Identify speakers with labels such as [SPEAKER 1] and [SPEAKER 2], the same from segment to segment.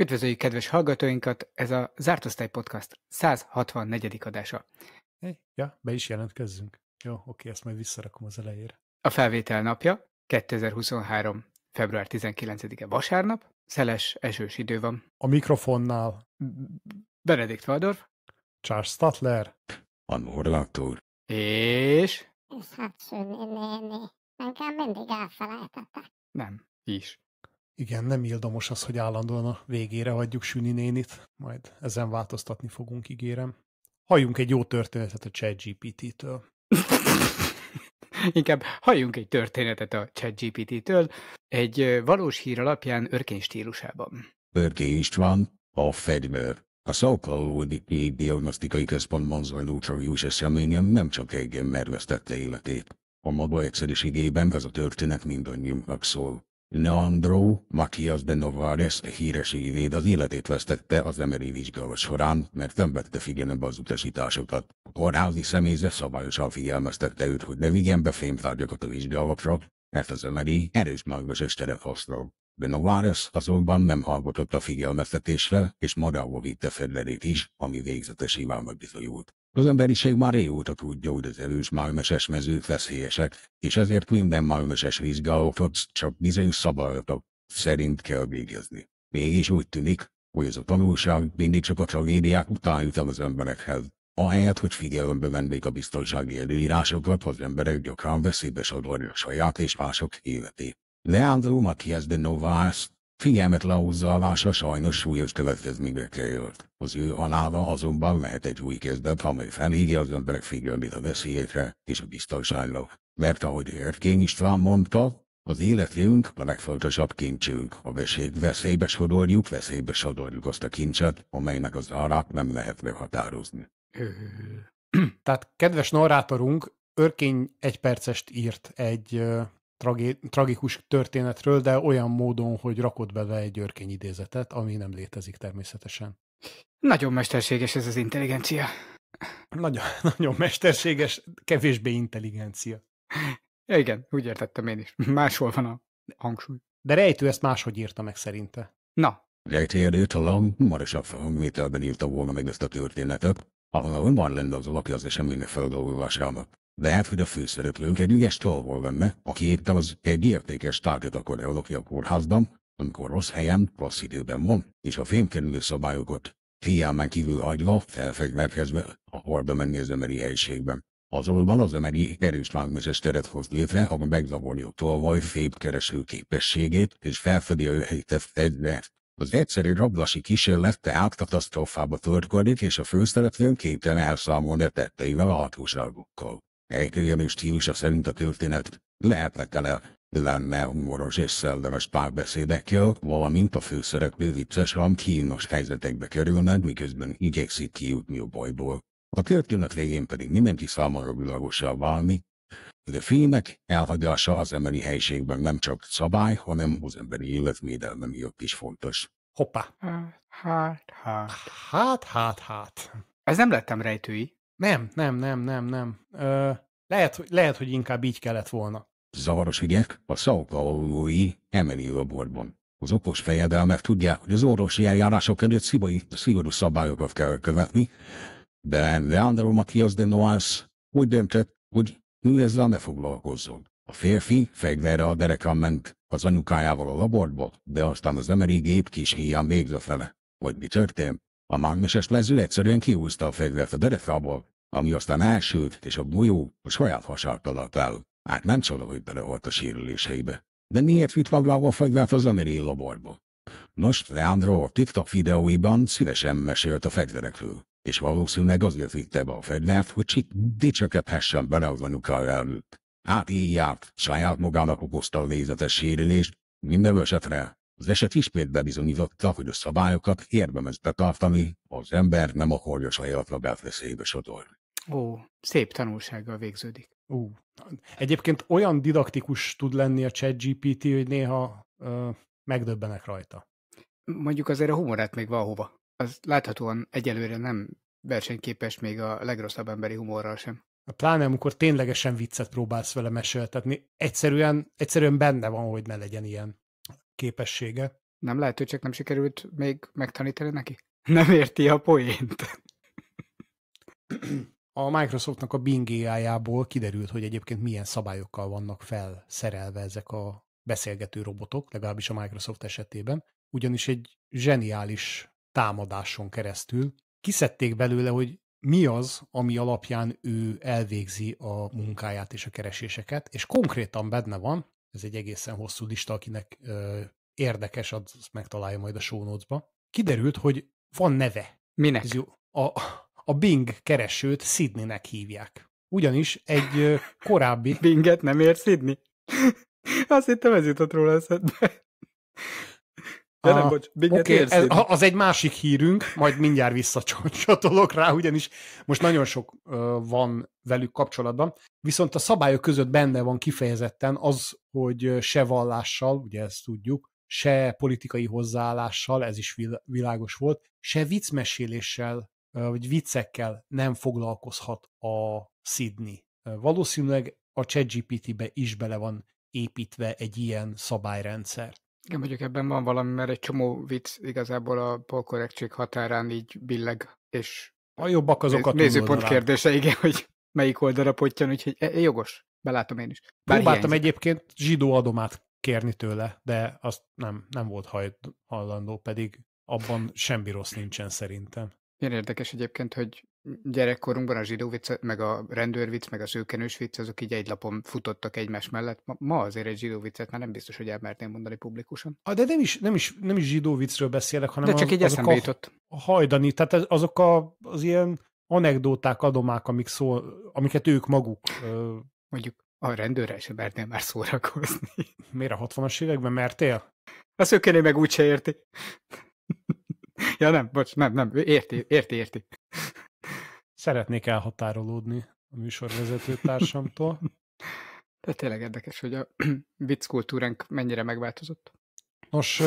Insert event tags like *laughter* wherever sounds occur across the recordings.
[SPEAKER 1] Üdvözöljük kedves hallgatóinkat, ez a Zárt Osztály Podcast 164.
[SPEAKER 2] adása. Hey, ja, be is jelentkezzünk. Jó, oké, ezt majd visszarakom az elejére.
[SPEAKER 1] A felvétel napja 2023. február 19-e vasárnap, szeles,
[SPEAKER 2] esős idő van. A mikrofonnál Benedikt Valdor, Charles Stadler, Van Laktor, és...
[SPEAKER 3] És hát Néni, engem mindig elfelejtettek.
[SPEAKER 2] Nem, is. Igen, nem ildomos az, hogy állandóan a végére hagyjuk Süni nénit. Majd ezen változtatni fogunk, ígérem. Halljunk egy jó történetet a ChatGPT-től.
[SPEAKER 1] Inkább halljunk egy történetet a ChatGPT-től, egy valós hír alapján örkény stílusában.
[SPEAKER 4] Örkény István, a Fedmer. A Szaukalódi Diagnosztikai Központban zajló tragikus eseményen nem csak egy mervesztette életét. A maga egyszerűségében ez a történet mindannyiunknak szól. Leandro Macias de Novares híres évéd az életét vesztette az emeri vizsgálat során, mert nem vette figyelembe az utasításokat. A kórházi személyzet szabályosan figyelmeztette őt, hogy ne vigyen be fémtárgyakat a vizsgálatra, mert az emeri erős mágos estere használ. De Novares azonban nem hallgatott a figyelmeztetésre, és magába vitte fedlerét is, ami végzetesében megbizonyult. Az emberiség már régóta tudja, hogy az erős mágneses mezők feszélyesek, és ezért minden mágneses vizsgálatot csak bizonyos szabályok szerint kell végezni. Mégis úgy tűnik, hogy ez a tanulság mindig csak a tragédiák után jut el az emberekhez. Ahelyett, hogy figyelembe vennék a biztonsági előírásokat, az emberek gyakran veszélybe sodorja saját és mások életét. Leandro Matias de Novas, Figyelmet lauzzalása sajnos súlyos következménybe került. Az ő halála azonban lehet egy új kezdet, amely felhívja az emberek figyelmét a veszélyekre és a biztonságra. Mert ahogy Örkény István mondta, az életünk a legfontosabb kincsünk. A veszélyt veszélybe sodorjuk, veszélybe sodorjuk azt a kincset, amelynek az árát nem lehet meghatározni. *clears throat*
[SPEAKER 2] Tehát kedves narrátorunk Örkény egy percest írt egy tragi, tragikus történetről, de olyan módon, hogy rakott bele egy örkény idézetet, ami nem létezik természetesen. Nagyon mesterséges ez az intelligencia. Nagyon, *laughs* nagyon mesterséges, kevésbé intelligencia. Ja, igen, úgy értettem én is. Máshol van a hangsúly. De rejtő ezt máshogy írta meg szerinte.
[SPEAKER 4] Na. Rejtő talán magasabb hangvételben írta volna meg ezt a történetet, ahol van lenne az alapja az eseménynek feldolgozásának. Lehet, hogy a főszereplőnk egy ügyes tolvol lenne, aki éppen az egy értékes tárgyat akar ellopni a kórházban, amikor rossz helyen, rossz időben van, és a fémkerülő szabályokat figyelmen kívül hagyva felfegyverkezve a horda menni az emeri helységben. Azonban az emeri erős lángmeses teret hoz létre, ami megzavarja a tolvaj fépkereső képességét, és felfedi a helyte fegyvert. Az egyszerű rablasi kísérlet tehát katasztrófába törkodik, és a főszereplőn képtelen elszámolni a tetteivel a hatóságokkal. Egy ilyen stílusa szerint a történet lehetetele, lenne humoros és szellemes párbeszédekkel, valamint a főszereplő vicces ram kínos helyzetekbe kerülnek, miközben igyekszik kijutni a bajból. A történet végén pedig mindenki számára világosá válni, de a filmek elhagyása az emberi helyiségben nem csak szabály, hanem az emberi életvédelme miatt is fontos. Hoppá!
[SPEAKER 1] Hát,
[SPEAKER 2] hát. Hát, hát, hát. hát. Ez nem lettem rejtői. Nem, nem, nem, nem, nem. Ö, lehet, hogy, lehet, hogy inkább így kellett volna.
[SPEAKER 4] Zavaros ügyek a São Paulo-i emeli laborban. Az okos fejedelmek tudják, hogy az orvosi eljárások előtt szibai, szigorú szabályokat kell követni, de Leandro Matias de Noas úgy döntött, hogy ő ezzel ne foglalkozzon. A férfi fegyverre a derekán ment az anyukájával a laborba, de aztán az emeri gép kis híján végzefele. Vagy mi történt? A mágneses lező egyszerűen kiúzta a fegyvert a derekából, ami aztán elsült, és a bolyó a saját hasárt alatt áll. Hát nem csoda, hogy beleholt a sérüléseibe. De miért vitt magával a fegyvert az amerikai laborba? Nos, Leandro a TikTok videóiban szívesen mesélt a fegyverekről, és valószínűleg azért vitte be a fegyvert, hogy csak dicsekedhessen bele az anyukája előtt. Hát így járt, saját magának okozta a nézetes sérülést, minden esetre az eset ismét bebizonyította, hogy a szabályokat érdemezbe tartani, az ember nem akarja saját magát veszélybe sodorni.
[SPEAKER 1] Ó, szép tanulsággal végződik.
[SPEAKER 2] Ú, egyébként olyan didaktikus tud lenni a ChatGPT, hogy néha ö, megdöbbenek rajta.
[SPEAKER 1] Mondjuk azért a humorát még valahova. Az láthatóan egyelőre nem versenyképes még a legrosszabb emberi humorral sem.
[SPEAKER 2] A Pláne amikor ténylegesen viccet próbálsz vele meseltetni, egyszerűen, egyszerűen benne van, hogy ne legyen ilyen képessége. Nem lehet, hogy csak nem
[SPEAKER 1] sikerült még megtanítani neki? *laughs* Nem érti a poént.
[SPEAKER 2] A Microsoftnak a Bing ai kiderült, hogy egyébként milyen szabályokkal vannak felszerelve ezek a beszélgető robotok, legalábbis a Microsoft esetében, ugyanis egy zseniális támadáson keresztül kiszedték belőle, hogy mi az, ami alapján ő elvégzi a munkáját és a kereséseket, és konkrétan benne van, ez egy egészen hosszú lista, akinek ö, érdekes, az megtalálja majd a show notes-ba. Kiderült, hogy van neve. Minek? Ez jó. A, a Bing keresőt Sydneynek hívják. Ugyanis egy ö, korábbi... Binget nem ér Sydney? *laughs* Azt hittem ez jutott róla eszedbe. De nem, bocs, még okay, érsz, ez, az egy másik hírünk, majd mindjárt visszacsatolok rá, ugyanis most nagyon sok uh, van velük kapcsolatban, viszont a szabályok között benne van kifejezetten az, hogy se vallással, ugye ezt tudjuk, se politikai hozzáállással, ez is vil- világos volt, se viccmeséléssel, uh, vagy viccekkel nem foglalkozhat a Sydney. Uh, valószínűleg a ChatGPT-be is bele van építve egy ilyen szabályrendszer.
[SPEAKER 1] Igen, mondjuk ebben van valami, mert egy csomó vicc igazából a polkorrektség határán így billeg, és a jobbak azokat Nézőpont kérdése, igen, hogy melyik oldalra potyan, úgyhogy e, e, jogos, belátom én is. Bár Próbáltam hiányzik.
[SPEAKER 2] egyébként zsidó adomát kérni tőle, de azt nem, nem volt hajt, hallandó, pedig abban semmi rossz nincsen szerintem.
[SPEAKER 1] Ilyen érdekes egyébként, hogy gyerekkorunkban a zsidó vicc, meg a rendőr vicc, meg a szőkenős vicc, azok így egy lapon futottak egymás mellett. Ma, ma azért egy zsidó viccet már nem biztos, hogy elmerném mondani publikusan.
[SPEAKER 2] Ah, de nem is, nem is, nem is zsidó viccről beszélek, hanem de csak az, így azok a jutott. hajdani, tehát azok a, az ilyen anekdóták, adomák, amik szól, amiket ők maguk... Ö... Mondjuk a rendőrrel sem mernél már szórakozni. *laughs* Miért a 60-as években mertél? A szökenő meg úgyse érti. *laughs* ja nem, bocs, nem, nem, érti, érti, érti. Szeretnék elhatárolódni a műsorvezető társamtól. *laughs* De tényleg érdekes,
[SPEAKER 1] hogy a *clears throat* vicc kultúránk mennyire megváltozott.
[SPEAKER 2] Nos,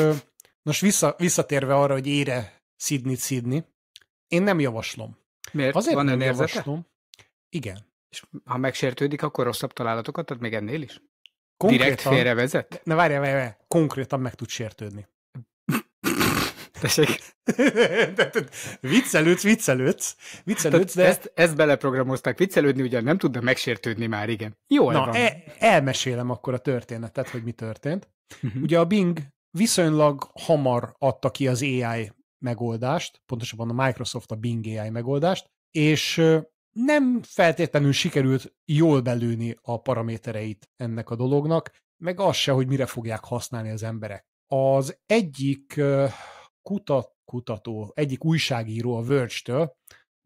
[SPEAKER 2] nos vissza, visszatérve arra, hogy ére szidni szidni, én nem javaslom. Miért? Azért Van nem érzete? javaslom.
[SPEAKER 1] Igen. És ha megsértődik, akkor rosszabb találatokat ad még ennél is?
[SPEAKER 2] Konkrétan, Direkt félrevezet? Na várjál, várjál, várjál, konkrétan meg tud sértődni tessék. *laughs* viccelődsz, viccelődsz. viccelődsz de... ezt,
[SPEAKER 1] ezt beleprogramozták. Viccelődni ugye nem tudna megsértődni már, igen. Jó, Na, van. E-
[SPEAKER 2] elmesélem akkor a történetet, hogy mi történt. Uh-huh. Ugye a Bing viszonylag hamar adta ki az AI megoldást, pontosabban a Microsoft a Bing AI megoldást, és nem feltétlenül sikerült jól belőni a paramétereit ennek a dolognak, meg az se, hogy mire fogják használni az emberek. Az egyik kutat, kutató, egyik újságíró a Verge-től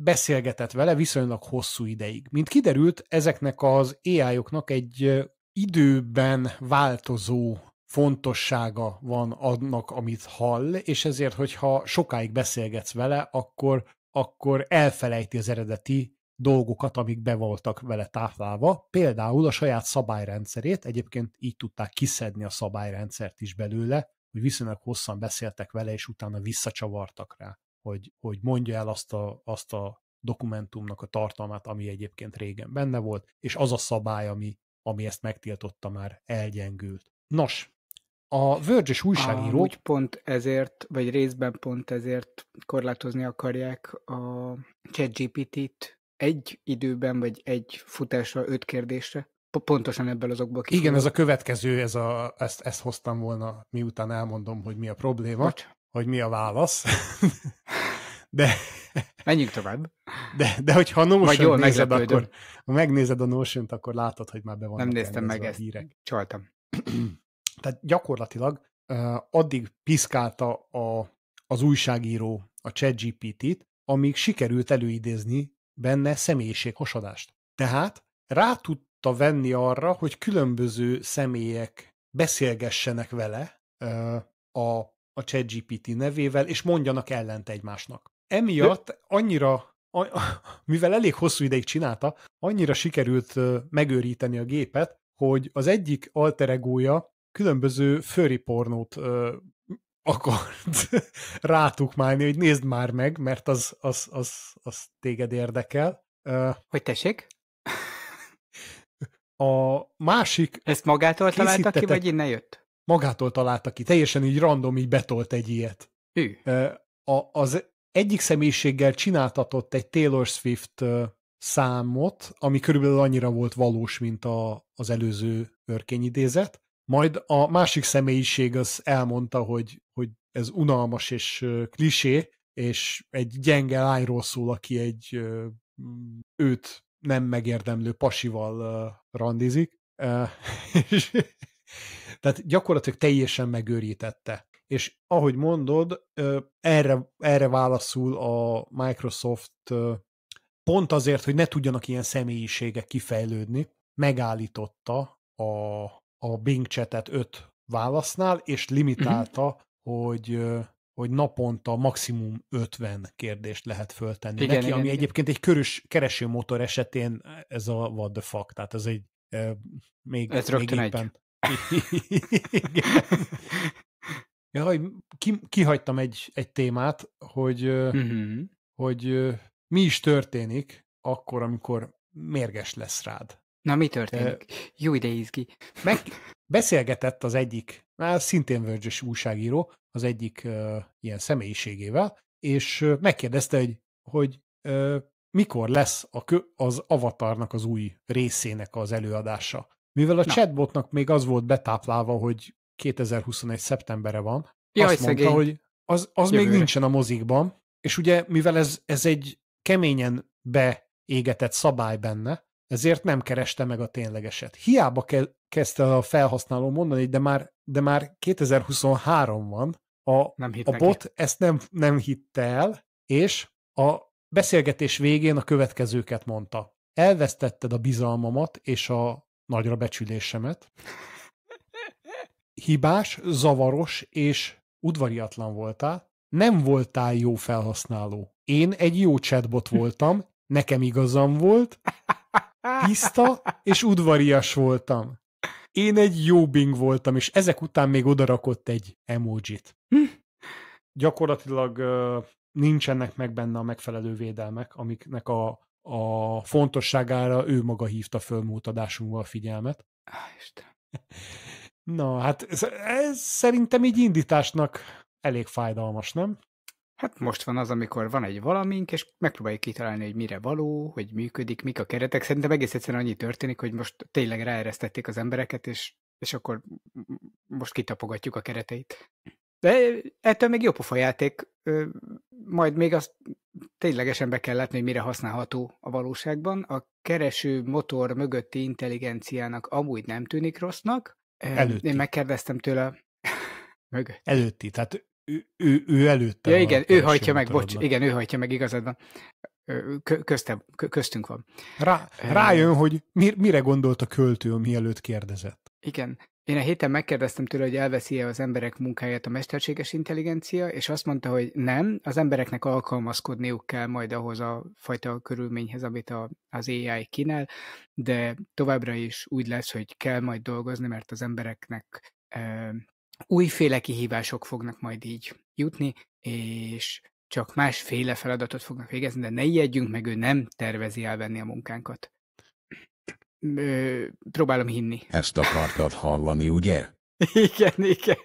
[SPEAKER 2] beszélgetett vele viszonylag hosszú ideig. Mint kiderült, ezeknek az ai egy időben változó fontossága van annak, amit hall, és ezért, hogyha sokáig beszélgetsz vele, akkor, akkor elfelejti az eredeti dolgokat, amik be voltak vele táplálva, például a saját szabályrendszerét, egyébként így tudták kiszedni a szabályrendszert is belőle, hogy viszonylag hosszan beszéltek vele, és utána visszacsavartak rá, hogy, hogy mondja el azt a, azt a dokumentumnak a tartalmát, ami egyébként régen benne volt, és az a szabály, ami, ami ezt megtiltotta már elgyengült.
[SPEAKER 1] Nos, a Verge és újságíró... Úgy pont ezért, vagy részben pont ezért korlátozni akarják a ChatGPT-t egy időben, vagy egy futásra öt kérdésre, pontosan ebből az okból Igen, ez a
[SPEAKER 2] következő, ez a, ezt, ezt hoztam volna, miután elmondom, hogy mi a probléma, Bocs. hogy mi a válasz. *laughs* de... Menjünk tovább. De, de hogyha a Notion nézed, akkor, ha megnézed a notion akkor látod, hogy már be van. Nem néztem meg ezt, hírek. csaltam. *clears throat* Tehát gyakorlatilag uh, addig piszkálta a, az újságíró a ChatGPT-t, amíg sikerült előidézni benne személyiséghasadást. Tehát rá tud tudta venni arra, hogy különböző személyek beszélgessenek vele a, a ChatGPT nevével, és mondjanak ellent egymásnak. Emiatt annyira, mivel elég hosszú ideig csinálta, annyira sikerült megőríteni a gépet, hogy az egyik alteregója különböző főri pornót ö, akart *laughs* rátukmálni, hogy nézd már meg, mert az, az, az, az téged érdekel. hogy tessék? A másik... Ezt magától találta ki, vagy innen jött? Magától találta ki. Teljesen így random, így betolt egy ilyet. Ő. A, az egyik személyiséggel csináltatott egy Taylor Swift számot, ami körülbelül annyira volt valós, mint a, az előző örkényidézet. Majd a másik személyiség az elmondta, hogy, hogy ez unalmas és klisé, és egy gyenge lányról szól, aki egy őt nem megérdemlő pasival uh, randizik, uh, *laughs* és tehát gyakorlatilag teljesen megőrítette. És ahogy mondod, uh, erre, erre válaszul a Microsoft uh, pont azért, hogy ne tudjanak ilyen személyiségek kifejlődni, megállította a, a Bing chatet öt válasznál, és mhm. limitálta, uh-huh. hogy hogy naponta maximum 50 kérdést lehet föltenni igen, neki, igen, ami igen. egyébként egy körös keresőmotor esetén ez a what the fuck, tehát ez egy e, még, ez még rögtön éppen... *laughs* Egy. hogy ki, kihagytam egy, egy témát, hogy, uh-huh. hogy mi is történik akkor, amikor mérges lesz rád. Na, mi történik? E, Jó ide ki. Meg beszélgetett az egyik már szintén verge újságíró, az egyik uh, ilyen személyiségével, és uh, megkérdezte, hogy, hogy uh, mikor lesz a kö, az avatarnak az új részének az előadása. Mivel a Na. chatbotnak még az volt betáplálva, hogy 2021. szeptembere van, Jaj, azt mondta, szegény. hogy az, az még nincsen a mozikban, és ugye mivel ez, ez egy keményen beégetett szabály benne, ezért nem kereste meg a ténylegeset. Hiába ke- kezdte a felhasználó mondani, de már de már 2023 van, a, nem a bot neki. ezt nem, nem hitte el, és a beszélgetés végén a következőket mondta. Elvesztetted a bizalmamat és a nagyra becsülésemet. Hibás, zavaros és udvariatlan voltál. Nem voltál jó felhasználó. Én egy jó chatbot voltam, nekem igazam volt, tiszta és udvarias voltam én egy jó bing voltam, és ezek után még odarakott egy emojit. Hm? Gyakorlatilag nincsenek meg benne a megfelelő védelmek, amiknek a, a fontosságára ő maga hívta föl a figyelmet. Á, Isten. *laughs* Na, hát ez, ez szerintem így indításnak elég fájdalmas,
[SPEAKER 1] nem? Hát most van az, amikor van egy valamink, és megpróbáljuk kitalálni, hogy mire való, hogy működik, mik a keretek. Szerintem egész egyszerűen annyi történik, hogy most tényleg ráeresztették az embereket, és, és akkor most kitapogatjuk a kereteit. De ettől még jó pofa játék, majd még azt ténylegesen be kell látni, hogy mire használható a valóságban. A kereső motor mögötti intelligenciának amúgy nem tűnik rossznak.
[SPEAKER 2] Előtti. Én megkérdeztem tőle. *laughs* Mögött. Előtti, tehát ő, ő, előtte. Ja, igen, ő hajtja meg, bocs, igen,
[SPEAKER 1] ő hajtja meg, igazad van. Közte, köztünk
[SPEAKER 2] van. Rá, rájön, hogy mi, mire gondolt a költő, mielőtt kérdezett.
[SPEAKER 1] Igen. Én a héten megkérdeztem tőle, hogy elveszi-e az emberek munkáját a mesterséges intelligencia, és azt mondta, hogy nem, az embereknek alkalmazkodniuk kell majd ahhoz a fajta körülményhez, amit a, az AI kínál, de továbbra is úgy lesz, hogy kell majd dolgozni, mert az embereknek újféle kihívások fognak majd így jutni, és csak másféle feladatot fognak végezni, de ne ijedjünk meg, ő nem tervezi elvenni a munkánkat. Ö, próbálom hinni.
[SPEAKER 4] Ezt akartad hallani, ugye?
[SPEAKER 2] *laughs* igen, igen.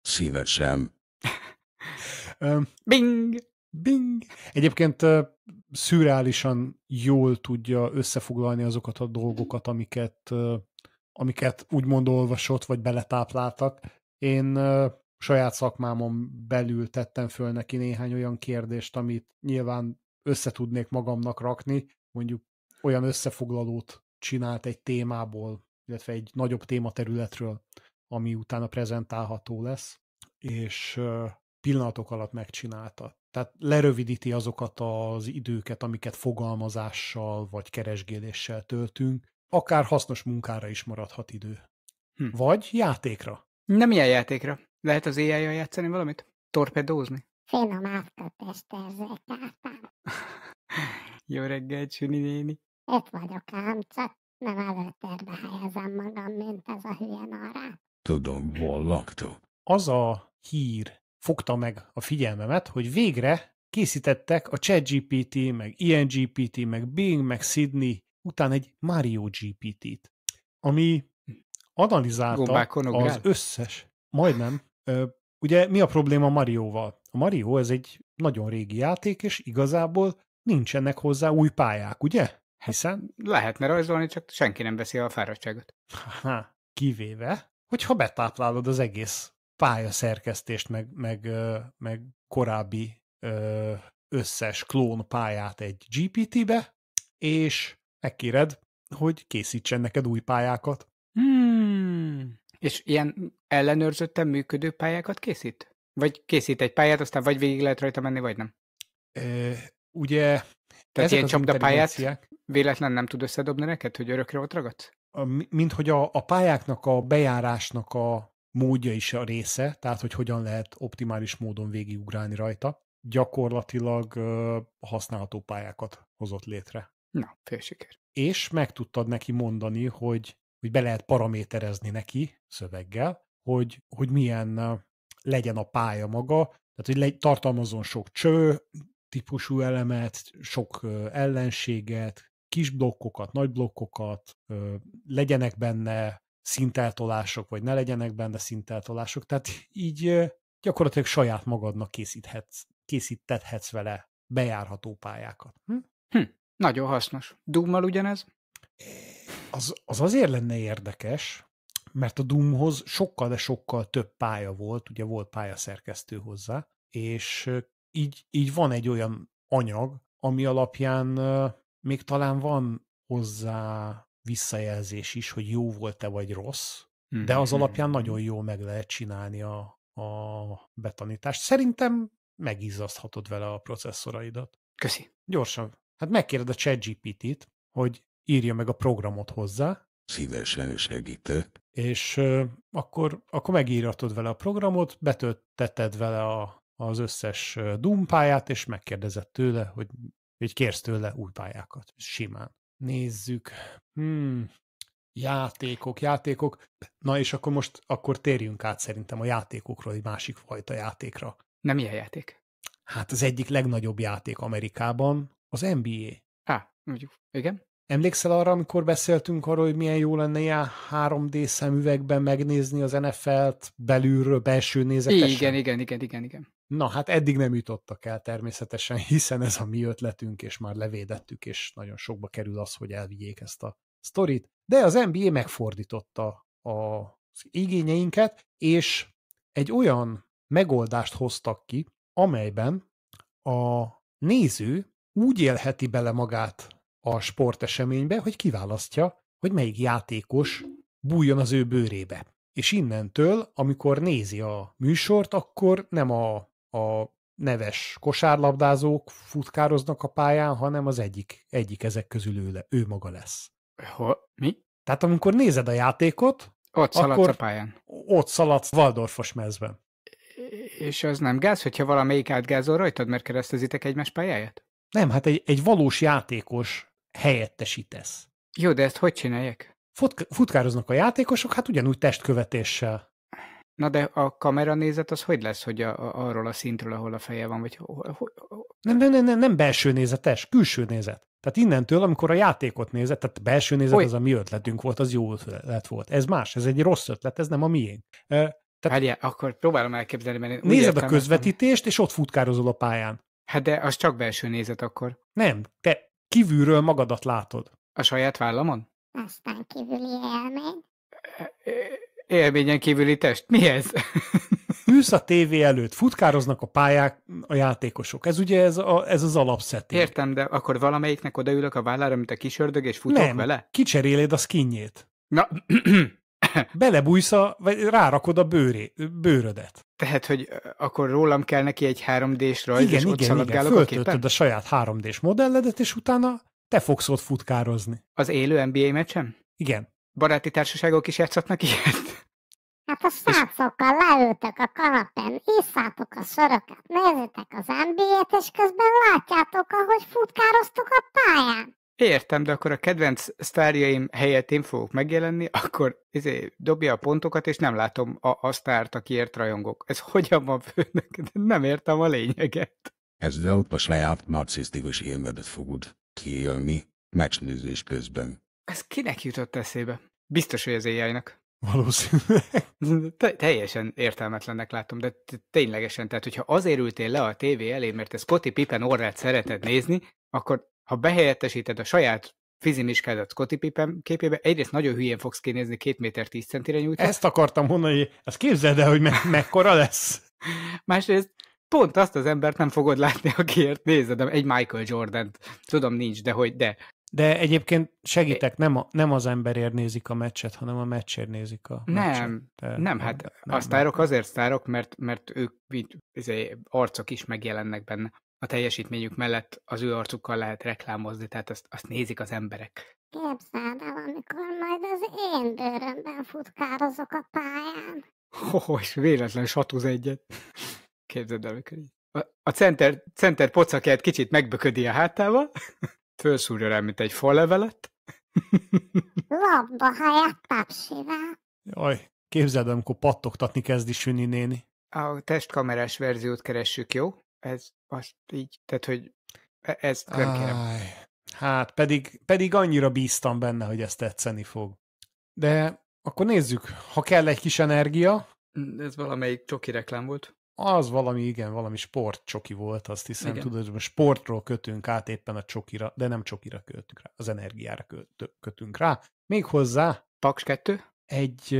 [SPEAKER 4] Szívesen.
[SPEAKER 2] Bing! Bing! Egyébként szürreálisan jól tudja összefoglalni azokat a dolgokat, amiket amiket úgymond olvasott, vagy beletápláltak. Én saját szakmámon belül tettem föl neki néhány olyan kérdést, amit nyilván összetudnék magamnak rakni, mondjuk olyan összefoglalót csinált egy témából, illetve egy nagyobb tématerületről, ami utána prezentálható lesz, és pillanatok alatt megcsinálta. Tehát lerövidíti azokat az időket, amiket fogalmazással vagy keresgéléssel töltünk, akár hasznos munkára is maradhat idő. Hm. Vagy játékra. Nem ilyen játékra. Lehet az ai játszani
[SPEAKER 1] valamit? Torpedózni?
[SPEAKER 3] Finom átkapest érzék *laughs*
[SPEAKER 2] Jó reggel, Süni néni.
[SPEAKER 3] Itt vagyok Amca. nem előtérbe helyezem magam, mint ez a hülye narrát.
[SPEAKER 4] Tudom, hol laktok.
[SPEAKER 2] Az a hír fogta meg a figyelmemet, hogy végre készítettek a ChatGPT, meg INGPT, meg Bing, meg Sydney utána egy Mario GPT-t, ami analizálta az összes, majdnem, ugye mi a probléma Marióval? A Mario ez egy nagyon régi játék, és igazából nincsenek hozzá új pályák, ugye? Hát, Hiszen...
[SPEAKER 1] Lehetne rajzolni, csak senki nem veszi a fáradtságot.
[SPEAKER 2] Ha, kivéve, hogyha betáplálod az egész pályaszerkesztést, meg, meg, meg korábbi összes klón pályát egy GPT-be, és megkéred, hogy készítsen neked új pályákat. Hmm.
[SPEAKER 1] És ilyen ellenőrzöttem működő pályákat készít? Vagy készít egy pályát, aztán vagy végig lehet rajta menni, vagy nem?
[SPEAKER 2] E, ugye... Tehát ezek ilyen csapdapályát
[SPEAKER 1] véletlen nem tud összedobni neked, hogy örökre ott ragadsz?
[SPEAKER 2] Mint hogy a, a pályáknak, a bejárásnak a módja is a része, tehát hogy hogyan lehet optimális módon végigugrálni rajta, gyakorlatilag ö, használható pályákat hozott létre. Na, fél siker. És meg tudtad neki mondani, hogy, hogy be lehet paraméterezni neki szöveggel, hogy, hogy milyen legyen a pálya maga, tehát hogy tartalmazon tartalmazzon sok cső, típusú elemet, sok ellenséget, kis blokkokat, nagy blokkokat, legyenek benne szinteltolások, vagy ne legyenek benne szinteltolások, tehát így gyakorlatilag saját magadnak készíthetsz, készítethetsz vele bejárható pályákat. Hm? Hm. Nagyon hasznos. Dummal ugyanez? Az, az azért lenne érdekes, mert a Doomhoz sokkal, de sokkal több pálya volt, ugye volt pályaszerkesztő hozzá, és így, így van egy olyan anyag, ami alapján még talán van hozzá visszajelzés is, hogy jó volt-e vagy rossz, de az mhm. alapján nagyon jól meg lehet csinálni a, a betanítást. Szerintem megizzaszthatod vele a processzoraidat. Köszi. Gyorsan Hát megkérdez a ChatGPT-t, hogy írja meg a programot hozzá.
[SPEAKER 4] Szívesen segítő.
[SPEAKER 2] És uh, akkor, akkor megíratod vele a programot, betölteted vele a, az összes Doom pályát, és megkérdezed tőle, hogy, hogy kérsz tőle új pályákat. Simán. Nézzük. Hmm. Játékok, játékok. Na és akkor most akkor térjünk át szerintem a játékokról egy másik fajta játékra. Nem ilyen játék. Hát az egyik legnagyobb játék Amerikában, az NBA. Há, mondjuk, igen. Emlékszel arra, amikor beszéltünk arról, hogy milyen jó lenne ilyen 3D szemüvegben megnézni az NFL-t belülről, belső nézetesen? Igen, igen,
[SPEAKER 1] igen, igen, igen.
[SPEAKER 2] Na, hát eddig nem jutottak el természetesen, hiszen ez a mi ötletünk, és már levédettük, és nagyon sokba kerül az, hogy elvigyék ezt a sztorit. De az NBA megfordította az igényeinket, és egy olyan megoldást hoztak ki, amelyben a néző úgy élheti bele magát a sporteseménybe, hogy kiválasztja, hogy melyik játékos bújjon az ő bőrébe. És innentől, amikor nézi a műsort, akkor nem a, a neves kosárlabdázók futkároznak a pályán, hanem az egyik, egyik ezek közül ő, le, ő maga lesz. Ha, Mi? Tehát amikor nézed a játékot, ott szaladsz a pályán. Ott szaladsz Valdorfos mezben.
[SPEAKER 1] És az nem gáz, hogyha valamelyik átgázol rajtad, mert keresztezitek egymás pályáját?
[SPEAKER 2] Nem, hát egy, egy valós játékos helyettesítesz. Jó, de ezt hogy csinálják? Fut, futkároznak a játékosok, hát ugyanúgy testkövetéssel. Na de a kamera
[SPEAKER 1] nézet az hogy lesz, hogy a, a, arról a szintről, ahol a feje van? Vagy ho, ho,
[SPEAKER 2] ho... Nem, nem, nem, nem, nem belső nézetes, külső nézet. Tehát innentől, amikor a játékot nézett, tehát belső nézet Olyan. az a mi ötletünk volt, az jó ötlet volt. Ez más, ez egy rossz ötlet, ez nem a miénk. Tehát
[SPEAKER 1] akkor próbálom elképzelni, mert... Nézed a
[SPEAKER 2] közvetítést, és ott futkározol a pályán. Hát de az csak belső nézet akkor. Nem, te
[SPEAKER 1] kívülről magadat látod. A saját vállamon?
[SPEAKER 3] Aztán kívüli élmény.
[SPEAKER 2] Élményen kívüli test? Mi ez? *laughs* Ülsz a tévé előtt, futkároznak a pályák a játékosok. Ez ugye ez, a, ez az alapszetting. Értem, de akkor
[SPEAKER 1] valamelyiknek odaülök a vállára, mint a ördög, és futok Nem, vele? kicseréled a skinjét. Na, *clears throat* belebújsz, a, vagy rárakod a bőré, bőrödet tehát, hogy akkor rólam kell neki egy 3D-s rajz, igen, és igen, ott igen, igen. a a
[SPEAKER 2] saját 3D-s modelledet, és utána te fogsz ott futkározni.
[SPEAKER 1] Az élő NBA meccsem? Igen. Baráti társaságok
[SPEAKER 3] is játszhatnak ilyet? Hát a srácokkal leültök a kanapén, iszátok a sorokat, nézitek az NBA-t, és közben látjátok, ahogy futkároztok
[SPEAKER 1] a pályán. Értem, de akkor a kedvenc sztárjaim helyett én fogok megjelenni, akkor izé, dobja a pontokat, és nem látom a, a sztárt, akiért rajongok. Ez hogyan van főnök? Nem értem a lényeget.
[SPEAKER 4] Ezzel a saját narcisztikus élmedet fogod kijönni meccsnőzés közben.
[SPEAKER 1] Ez kinek jutott eszébe? Biztos, hogy az éjjelnek. Valószínűleg. Te- teljesen értelmetlennek látom, de ténylegesen, tehát hogyha azért ültél le a tévé elé, mert te Scotty Pippen orrát szereted nézni, akkor ha behelyettesíted a saját fizimiskádat Scotty képébe, egyrészt nagyon hülyén fogsz kinézni két méter tíz centire nyújtva. Ezt
[SPEAKER 2] akartam mondani, hogy ezt képzeld el, hogy me- mekkora lesz. *laughs*
[SPEAKER 1] Másrészt pont azt az embert nem fogod látni, akiért nézed, egy Michael jordan Tudom, nincs, de hogy de.
[SPEAKER 2] De egyébként segítek, nem, a, nem az emberért nézik a meccset, hanem a meccsért nézik a Nem, meccset. De, nem, hát de,
[SPEAKER 1] nem, a sztárok azért sztárok, mert, mert ők mint, azért, arcok is megjelennek benne a teljesítményük mellett az ő arcukkal lehet reklámozni, tehát azt, azt nézik az emberek.
[SPEAKER 3] Képzeld el, amikor majd az én bőrömben futkározok a pályán.
[SPEAKER 1] Oh, és véletlen satúz egyet. Képzeld el, amikor így. A, a center, center pocakját kicsit megböködi a hátával, fölszúrja rá, mint egy falevelet.
[SPEAKER 3] Labba helyett tapsivel.
[SPEAKER 2] Jaj, képzeld el, amikor pattogtatni kezdi Sünni néni.
[SPEAKER 1] A testkamerás verziót keressük, jó? ez azt így, tehát hogy e, ez nem Áj,
[SPEAKER 2] Hát pedig, pedig annyira bíztam benne, hogy ezt tetszeni fog. De akkor nézzük, ha kell egy kis energia.
[SPEAKER 1] Mm, ez valamelyik csoki reklám volt.
[SPEAKER 2] Az valami, igen, valami sportcsoki volt, azt hiszem, igen. tudod, hogy sportról kötünk át éppen a csokira, de nem csokira kötünk rá, az energiára kötünk rá. Méghozzá... Paks 2? Egy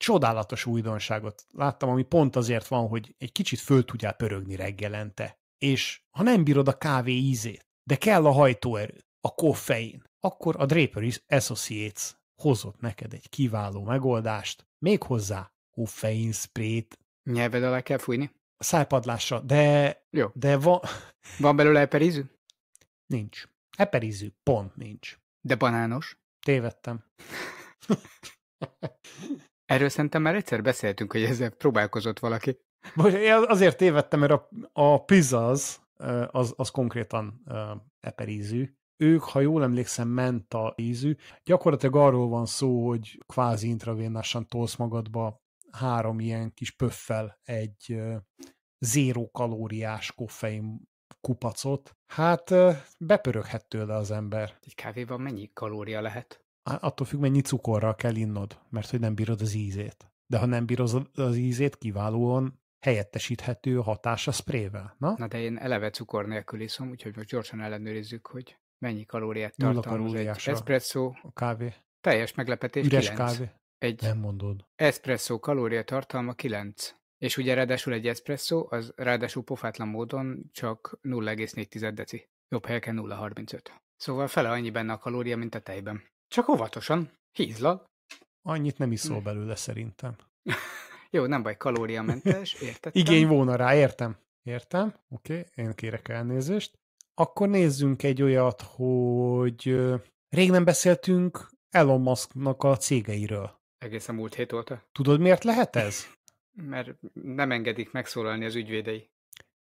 [SPEAKER 2] csodálatos újdonságot láttam, ami pont azért van, hogy egy kicsit föl tudjál pörögni reggelente. És ha nem bírod a kávé ízét, de kell a hajtóerő, a koffein, akkor a Draperies Associates hozott neked egy kiváló megoldást, méghozzá koffein sprayt. Nyelved alá kell fújni? A szájpadlásra, de... Jó. De van... Van belőle eperizű? Nincs. Eperiző, pont nincs. De banános? Tévedtem. *laughs*
[SPEAKER 1] Erről szerintem már egyszer beszéltünk, hogy ezzel próbálkozott valaki. Azért
[SPEAKER 2] tévedtem, mert a, a Pizzaz, az, az konkrétan eperízű. Ők, ha jól emlékszem, menta ízű. Gyakorlatilag arról van szó, hogy kvázi intravénásan tolsz magadba három ilyen kis pöffel egy zéró kalóriás koffein kupacot. Hát bepöröghet tőle az ember.
[SPEAKER 1] Egy kávéban mennyi kalória lehet?
[SPEAKER 2] attól függ, mennyi cukorral kell innod, mert hogy nem bírod az ízét. De ha nem bírod az ízét, kiválóan helyettesíthető hatás a sprével.
[SPEAKER 1] Na? Na de én eleve cukor nélkül iszom, úgyhogy most gyorsan ellenőrizzük, hogy mennyi kalóriát tartalmaz egy espresso, A kávé. Teljes meglepetés Üres 9. kávé. Egy nem mondod. Espresszó kalória tartalma 9. És ugye ráadásul egy espresszó, az ráadásul pofátlan módon csak 0,4 deci. Jobb helyeken 0,35. Szóval fele annyi benne a kalória, mint a tejben. Csak óvatosan, hízlal.
[SPEAKER 2] Annyit nem iszol hm. belőle szerintem.
[SPEAKER 1] *laughs* Jó, nem baj, kalóriamentes, értettem. Igény
[SPEAKER 2] volna rá, értem. Értem, oké, okay, én kérek elnézést. Akkor nézzünk egy olyat, hogy rég nem beszéltünk Elon Musknak a cégeiről.
[SPEAKER 1] Egészen múlt hét óta.
[SPEAKER 2] Tudod, miért lehet ez?
[SPEAKER 1] Mert nem engedik megszólalni az ügyvédei.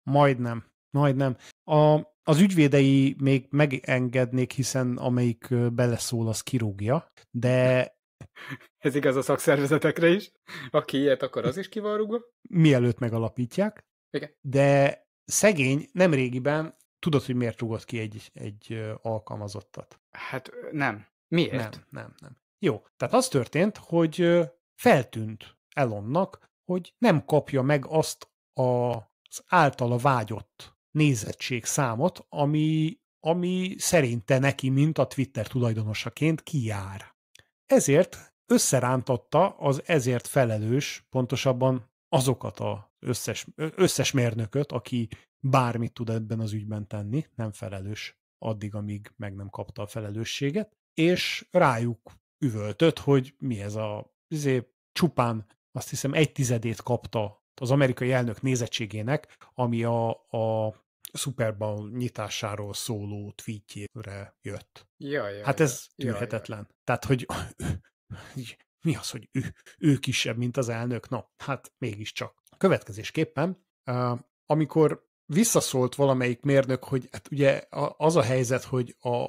[SPEAKER 2] Majdnem, majdnem. A az ügyvédei még megengednék, hiszen amelyik beleszól, az kirúgja, de...
[SPEAKER 1] *laughs* Ez igaz a szakszervezetekre is. Aki ilyet, akkor az is ki
[SPEAKER 2] Mielőtt megalapítják. Igen. De szegény nem régiben, tudod, hogy miért rúgott ki egy, egy alkalmazottat?
[SPEAKER 1] Hát nem. Miért? Nem, nem, nem.
[SPEAKER 2] Jó, tehát az történt, hogy feltűnt Elonnak, hogy nem kapja meg azt az általa vágyott nézettség számot, ami, ami szerinte neki, mint a Twitter tulajdonosaként kijár. Ezért összerántotta az ezért felelős, pontosabban azokat az összes, összes mérnököt, aki bármit tud ebben az ügyben tenni, nem felelős addig, amíg meg nem kapta a felelősséget, és rájuk üvöltött, hogy mi ez a azért csupán azt hiszem egy tizedét kapta az amerikai elnök nézettségének, ami a, a Super Bowl nyitásáról szóló tweetjére jött. Ja, ja, hát ez ja, tűrhetetlen. Ja, ja. Tehát, hogy *laughs* mi az, hogy ő, ő kisebb, mint az elnök? Na, hát mégiscsak. Következésképpen, amikor visszaszólt valamelyik mérnök, hogy hát ugye az a helyzet, hogy a,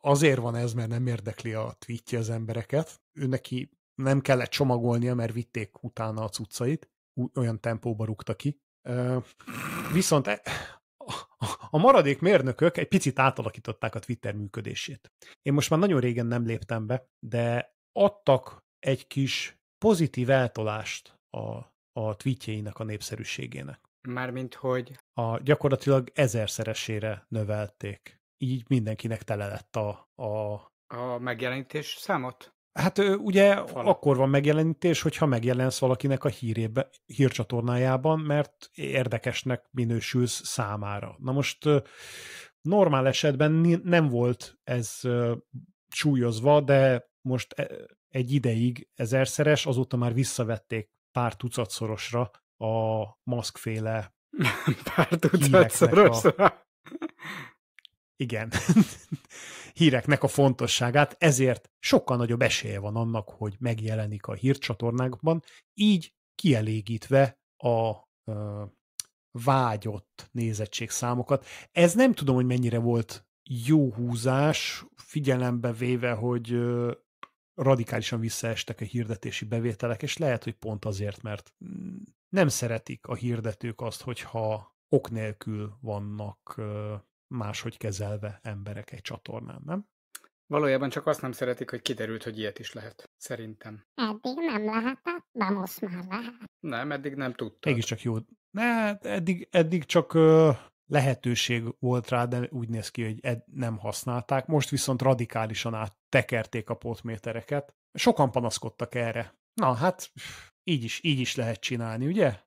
[SPEAKER 2] azért van ez, mert nem érdekli a tweetje az embereket. Ő neki nem kellett csomagolnia, mert vitték utána a cuccait olyan tempóba rúgta ki. Viszont e, a maradék mérnökök egy picit átalakították a Twitter működését. Én most már nagyon régen nem léptem be, de adtak egy kis pozitív eltolást a, a tweetjeinek a népszerűségének. Mármint hogy? A gyakorlatilag ezerszeresére növelték. Így mindenkinek tele lett a, a...
[SPEAKER 1] A megjelenítés számot?
[SPEAKER 2] Hát ugye Fala. akkor van megjelenítés, hogyha megjelensz valakinek a hírébe, hírcsatornájában, mert érdekesnek minősülsz számára. Na most normál esetben nem volt ez súlyozva, de most e, egy ideig ezerszeres, azóta már visszavették pár tucatszorosra a maszkféle *laughs* pár tucatszorosra. A... Igen. *laughs* híreknek a fontosságát, ezért sokkal nagyobb esélye van annak, hogy megjelenik a hírcsatornákban, így kielégítve a ö, vágyott nézettségszámokat. Ez nem tudom, hogy mennyire volt jó húzás, figyelembe véve, hogy ö, radikálisan visszaestek a hirdetési bevételek, és lehet, hogy pont azért, mert nem szeretik a hirdetők azt, hogyha ok nélkül vannak máshogy kezelve emberek egy csatornán, nem?
[SPEAKER 1] Valójában csak azt nem szeretik, hogy kiderült, hogy ilyet is lehet. Szerintem.
[SPEAKER 3] Eddig nem lehetett, de most már lehet.
[SPEAKER 2] Nem, eddig nem tudtam. Mégis csak jó.
[SPEAKER 3] Ne, eddig,
[SPEAKER 2] eddig csak ö, lehetőség volt rá, de úgy néz ki, hogy ed- nem használták. Most viszont radikálisan áttekerték a potmétereket. Sokan panaszkodtak erre. Na, hát így is, így is lehet csinálni, ugye?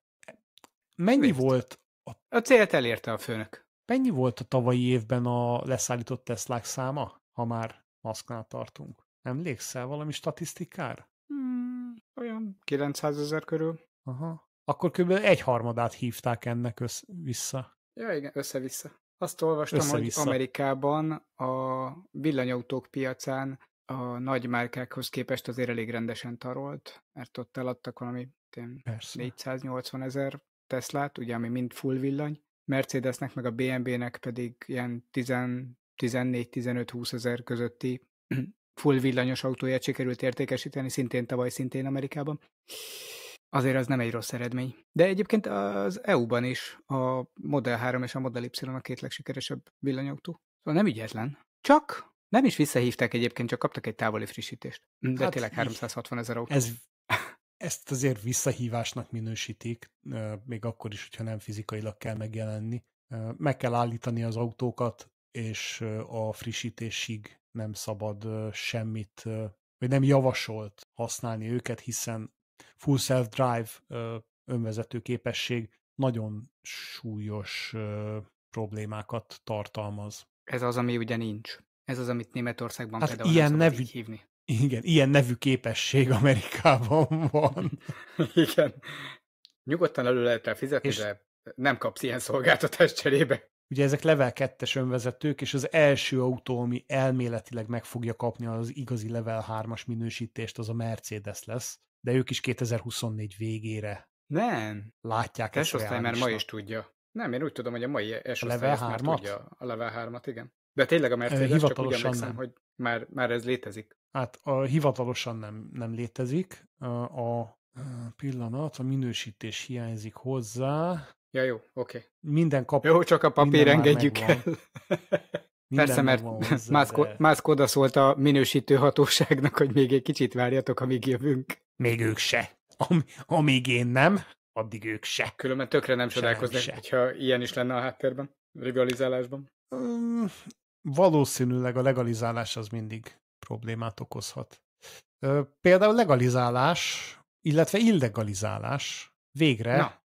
[SPEAKER 2] Mennyi Vizt. volt? A... a célt elérte a főnök. Mennyi volt a tavalyi évben a leszállított Teslák száma, ha már maszknál tartunk? Emlékszel valami statisztikára?
[SPEAKER 3] Hmm, olyan
[SPEAKER 2] 900 ezer körül. Aha. Akkor kb. egy harmadát hívták ennek össz- vissza. Ja, igen, össze-vissza. Azt olvastam, össze-vissza. hogy
[SPEAKER 1] Amerikában a villanyautók piacán a nagy márkákhoz képest azért elég rendesen tarolt, mert ott eladtak valami 480 ezer Teslát, ugye, ami mind full villany, Mercedesnek meg a BMW-nek pedig ilyen 14-15-20 ezer közötti *clears throat* full villanyos autóját sikerült értékesíteni, szintén tavaly, szintén Amerikában. Azért az nem egy rossz eredmény. De egyébként az EU-ban is a Model 3 és a Model Y a két legsikeresebb villanyautó. Szóval nem ügyetlen. Csak nem is visszahívták egyébként, csak kaptak egy távoli frissítést. De hát tényleg 360 ezer autó. Ez
[SPEAKER 2] ezt azért visszahívásnak minősítik, még akkor is, hogyha nem fizikailag kell megjelenni. Meg kell állítani az autókat, és a frissítésig nem szabad semmit, vagy nem javasolt használni őket, hiszen full self-drive önvezető képesség nagyon súlyos problémákat tartalmaz.
[SPEAKER 1] Ez az, ami ugye nincs. Ez az, amit Németországban hát például ilyen nem nevi... hívni.
[SPEAKER 2] Igen, ilyen nevű képesség Amerikában van. *laughs* Igen.
[SPEAKER 1] Nyugodtan elő lehet el fizetni, és... de nem kapsz ilyen szolgáltatást cserébe.
[SPEAKER 2] Ugye ezek level 2-es önvezetők, és az első autó, ami elméletileg meg fogja kapni az igazi level 3-as minősítést, az a Mercedes lesz, de ők is 2024 végére nem. Látják ezt osztály már ma is
[SPEAKER 1] tudja. Nem, én úgy tudom, hogy a mai S már tudja. A level 3-at, igen. De tényleg a Mercedes, csak úgy emlékszem, hogy már, már ez létezik?
[SPEAKER 2] Hát a, hivatalosan nem, nem létezik. A, a pillanat, a minősítés hiányzik hozzá. Ja, jó, oké. Okay. Minden kap... Jó, csak a papír engedjük el. Minden Persze, mert
[SPEAKER 1] Mászko, de... szólt a minősítő hatóságnak, hogy még egy kicsit várjatok, amíg jövünk. Még ők se.
[SPEAKER 2] Am, amíg én nem,
[SPEAKER 1] addig ők se. Különben tökre nem csodálkoznék, hogyha ilyen is lenne a háttérben, rivalizálásban. Um,
[SPEAKER 2] valószínűleg a legalizálás az mindig problémát okozhat. Például legalizálás, illetve illegalizálás végre Na.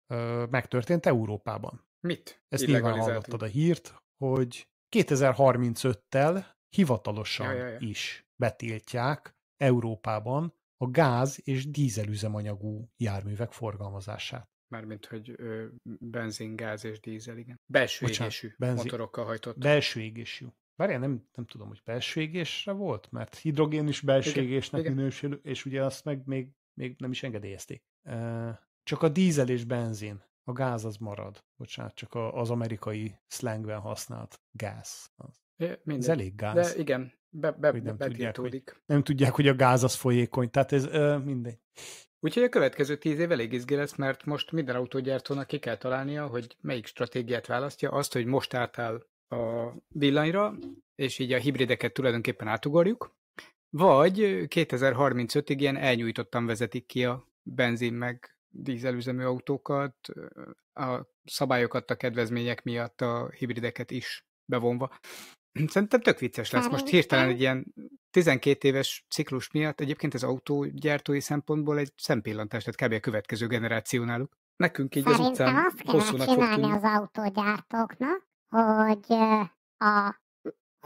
[SPEAKER 2] megtörtént Európában. Mit? Ezt nyilván hallottad a hírt, hogy 2035-tel hivatalosan ja, ja, ja. is betiltják Európában a gáz és dízelüzemanyagú járművek forgalmazását.
[SPEAKER 1] Mármint, hogy ö, benzin, gáz és dízel, igen. Belső Bocsánat, égésű benzin, motorokkal hajtott. Belső
[SPEAKER 2] égésű. Várjál, nem, nem tudom, hogy belső égésre volt, mert hidrogén is belső igen, égésnek igen. minősül, és ugye azt meg még, még nem is engedélyezték. Csak a dízel és benzin, a gáz az marad. Bocsánat, csak az amerikai slangben használt gáz. Az. Ez elég gáz. De
[SPEAKER 1] igen, be, be, hogy nem, tudják, hogy,
[SPEAKER 2] nem tudják, hogy a gáz az folyékony, tehát ez ö, mindegy.
[SPEAKER 1] Úgyhogy a következő tíz év elég izgé lesz, mert most minden autógyártónak ki kell találnia, hogy melyik stratégiát választja, azt, hogy most átáll a villanyra, és így a hibrideket tulajdonképpen átugorjuk, vagy 2035-ig ilyen elnyújtottan vezetik ki a benzin meg dízelüzemű autókat, a szabályokat a kedvezmények miatt a hibrideket is bevonva. Szerintem tök vicces lesz most hirtelen egy ilyen 12 éves ciklus miatt. Egyébként az autógyártói szempontból egy szempillantás, tehát kb. a következő generáció náluk. Nekünk így Szerintem az utcán azt kellene csinálni az
[SPEAKER 3] autógyártóknak, hogy a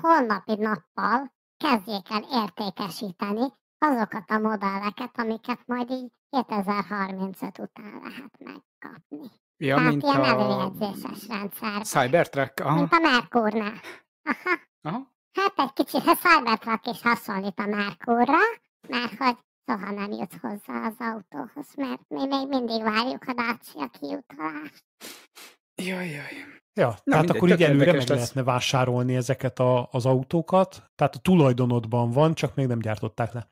[SPEAKER 3] holnapi nappal kezdjék el értékesíteni azokat a modelleket, amiket majd így 2035 után lehet megkapni. Ja, Tehát mint ilyen a... előjegyzéses rendszer.
[SPEAKER 1] Cybertruck, aha. Mint a
[SPEAKER 3] Merkurnál. Aha. Aha. Hát egy kicsit hát a Cybertruck is hasonlít a Márkóra, mert hogy soha nem jut hozzá az autóhoz, mert mi még mindig várjuk a Dacia kiutalást. Jaj, jaj.
[SPEAKER 2] Ja, Na, tehát mindegy, akkor így előre meg lesz. lehetne vásárolni ezeket a, az autókat, tehát a tulajdonodban van, csak még nem gyártották le.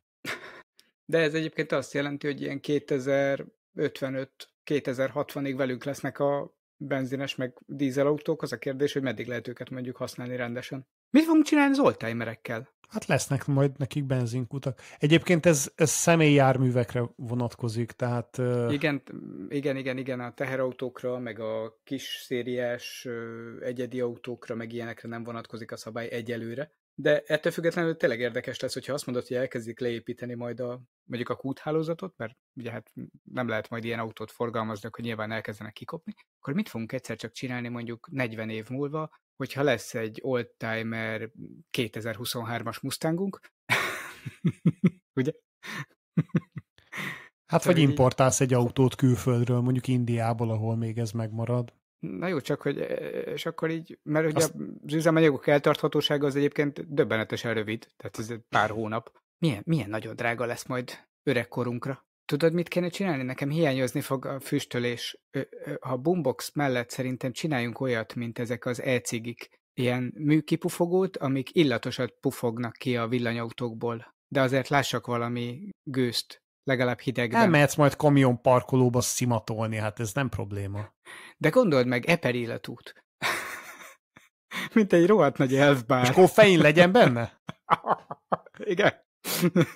[SPEAKER 1] De ez egyébként azt jelenti, hogy ilyen 2055-2060-ig velünk lesznek a benzines meg dízelautók, az a kérdés, hogy meddig lehet őket mondjuk használni rendesen. Mit fogunk csinálni az oldtimerekkel?
[SPEAKER 2] Hát lesznek majd nekik benzinkutak. Egyébként ez, ez személyjárművekre vonatkozik, tehát... Igen,
[SPEAKER 1] igen, igen, igen, a teherautókra, meg a kis szériás egyedi autókra, meg ilyenekre nem vonatkozik a szabály egyelőre de ettől függetlenül tényleg érdekes lesz, hogyha azt mondod, hogy elkezdik leépíteni majd a, mondjuk a kúthálózatot, mert ugye hát nem lehet majd ilyen autót forgalmazni, hogy nyilván elkezdenek kikopni, akkor mit fogunk egyszer csak csinálni mondjuk 40 év múlva, hogyha lesz egy oldtimer 2023-as Mustangunk, *laughs* ugye?
[SPEAKER 2] Hát, szóval vagy importálsz egy autót külföldről, mondjuk Indiából, ahol még ez megmarad.
[SPEAKER 1] Na jó, csak hogy, eh, és akkor így, mert ugye Azt... az üzemanyagok eltarthatósága az egyébként döbbenetesen rövid, tehát ez pár hónap. Milyen, milyen nagyon drága lesz majd öregkorunkra. Tudod, mit kéne csinálni? Nekem hiányozni fog a füstölés. Ha boombox mellett szerintem csináljunk olyat, mint ezek az elcigik, ilyen műkipufogót, amik illatosat pufognak ki a villanyautókból. De azért lássak valami gőzt legalább hidegben. mehetsz
[SPEAKER 2] majd kamion parkolóba szimatolni, hát ez nem probléma. De
[SPEAKER 1] gondold meg, Eper életút.
[SPEAKER 2] *laughs* Mint egy rohadt nagy elfbár. És koffein legyen benne?
[SPEAKER 1] *laughs* Igen. *laughs*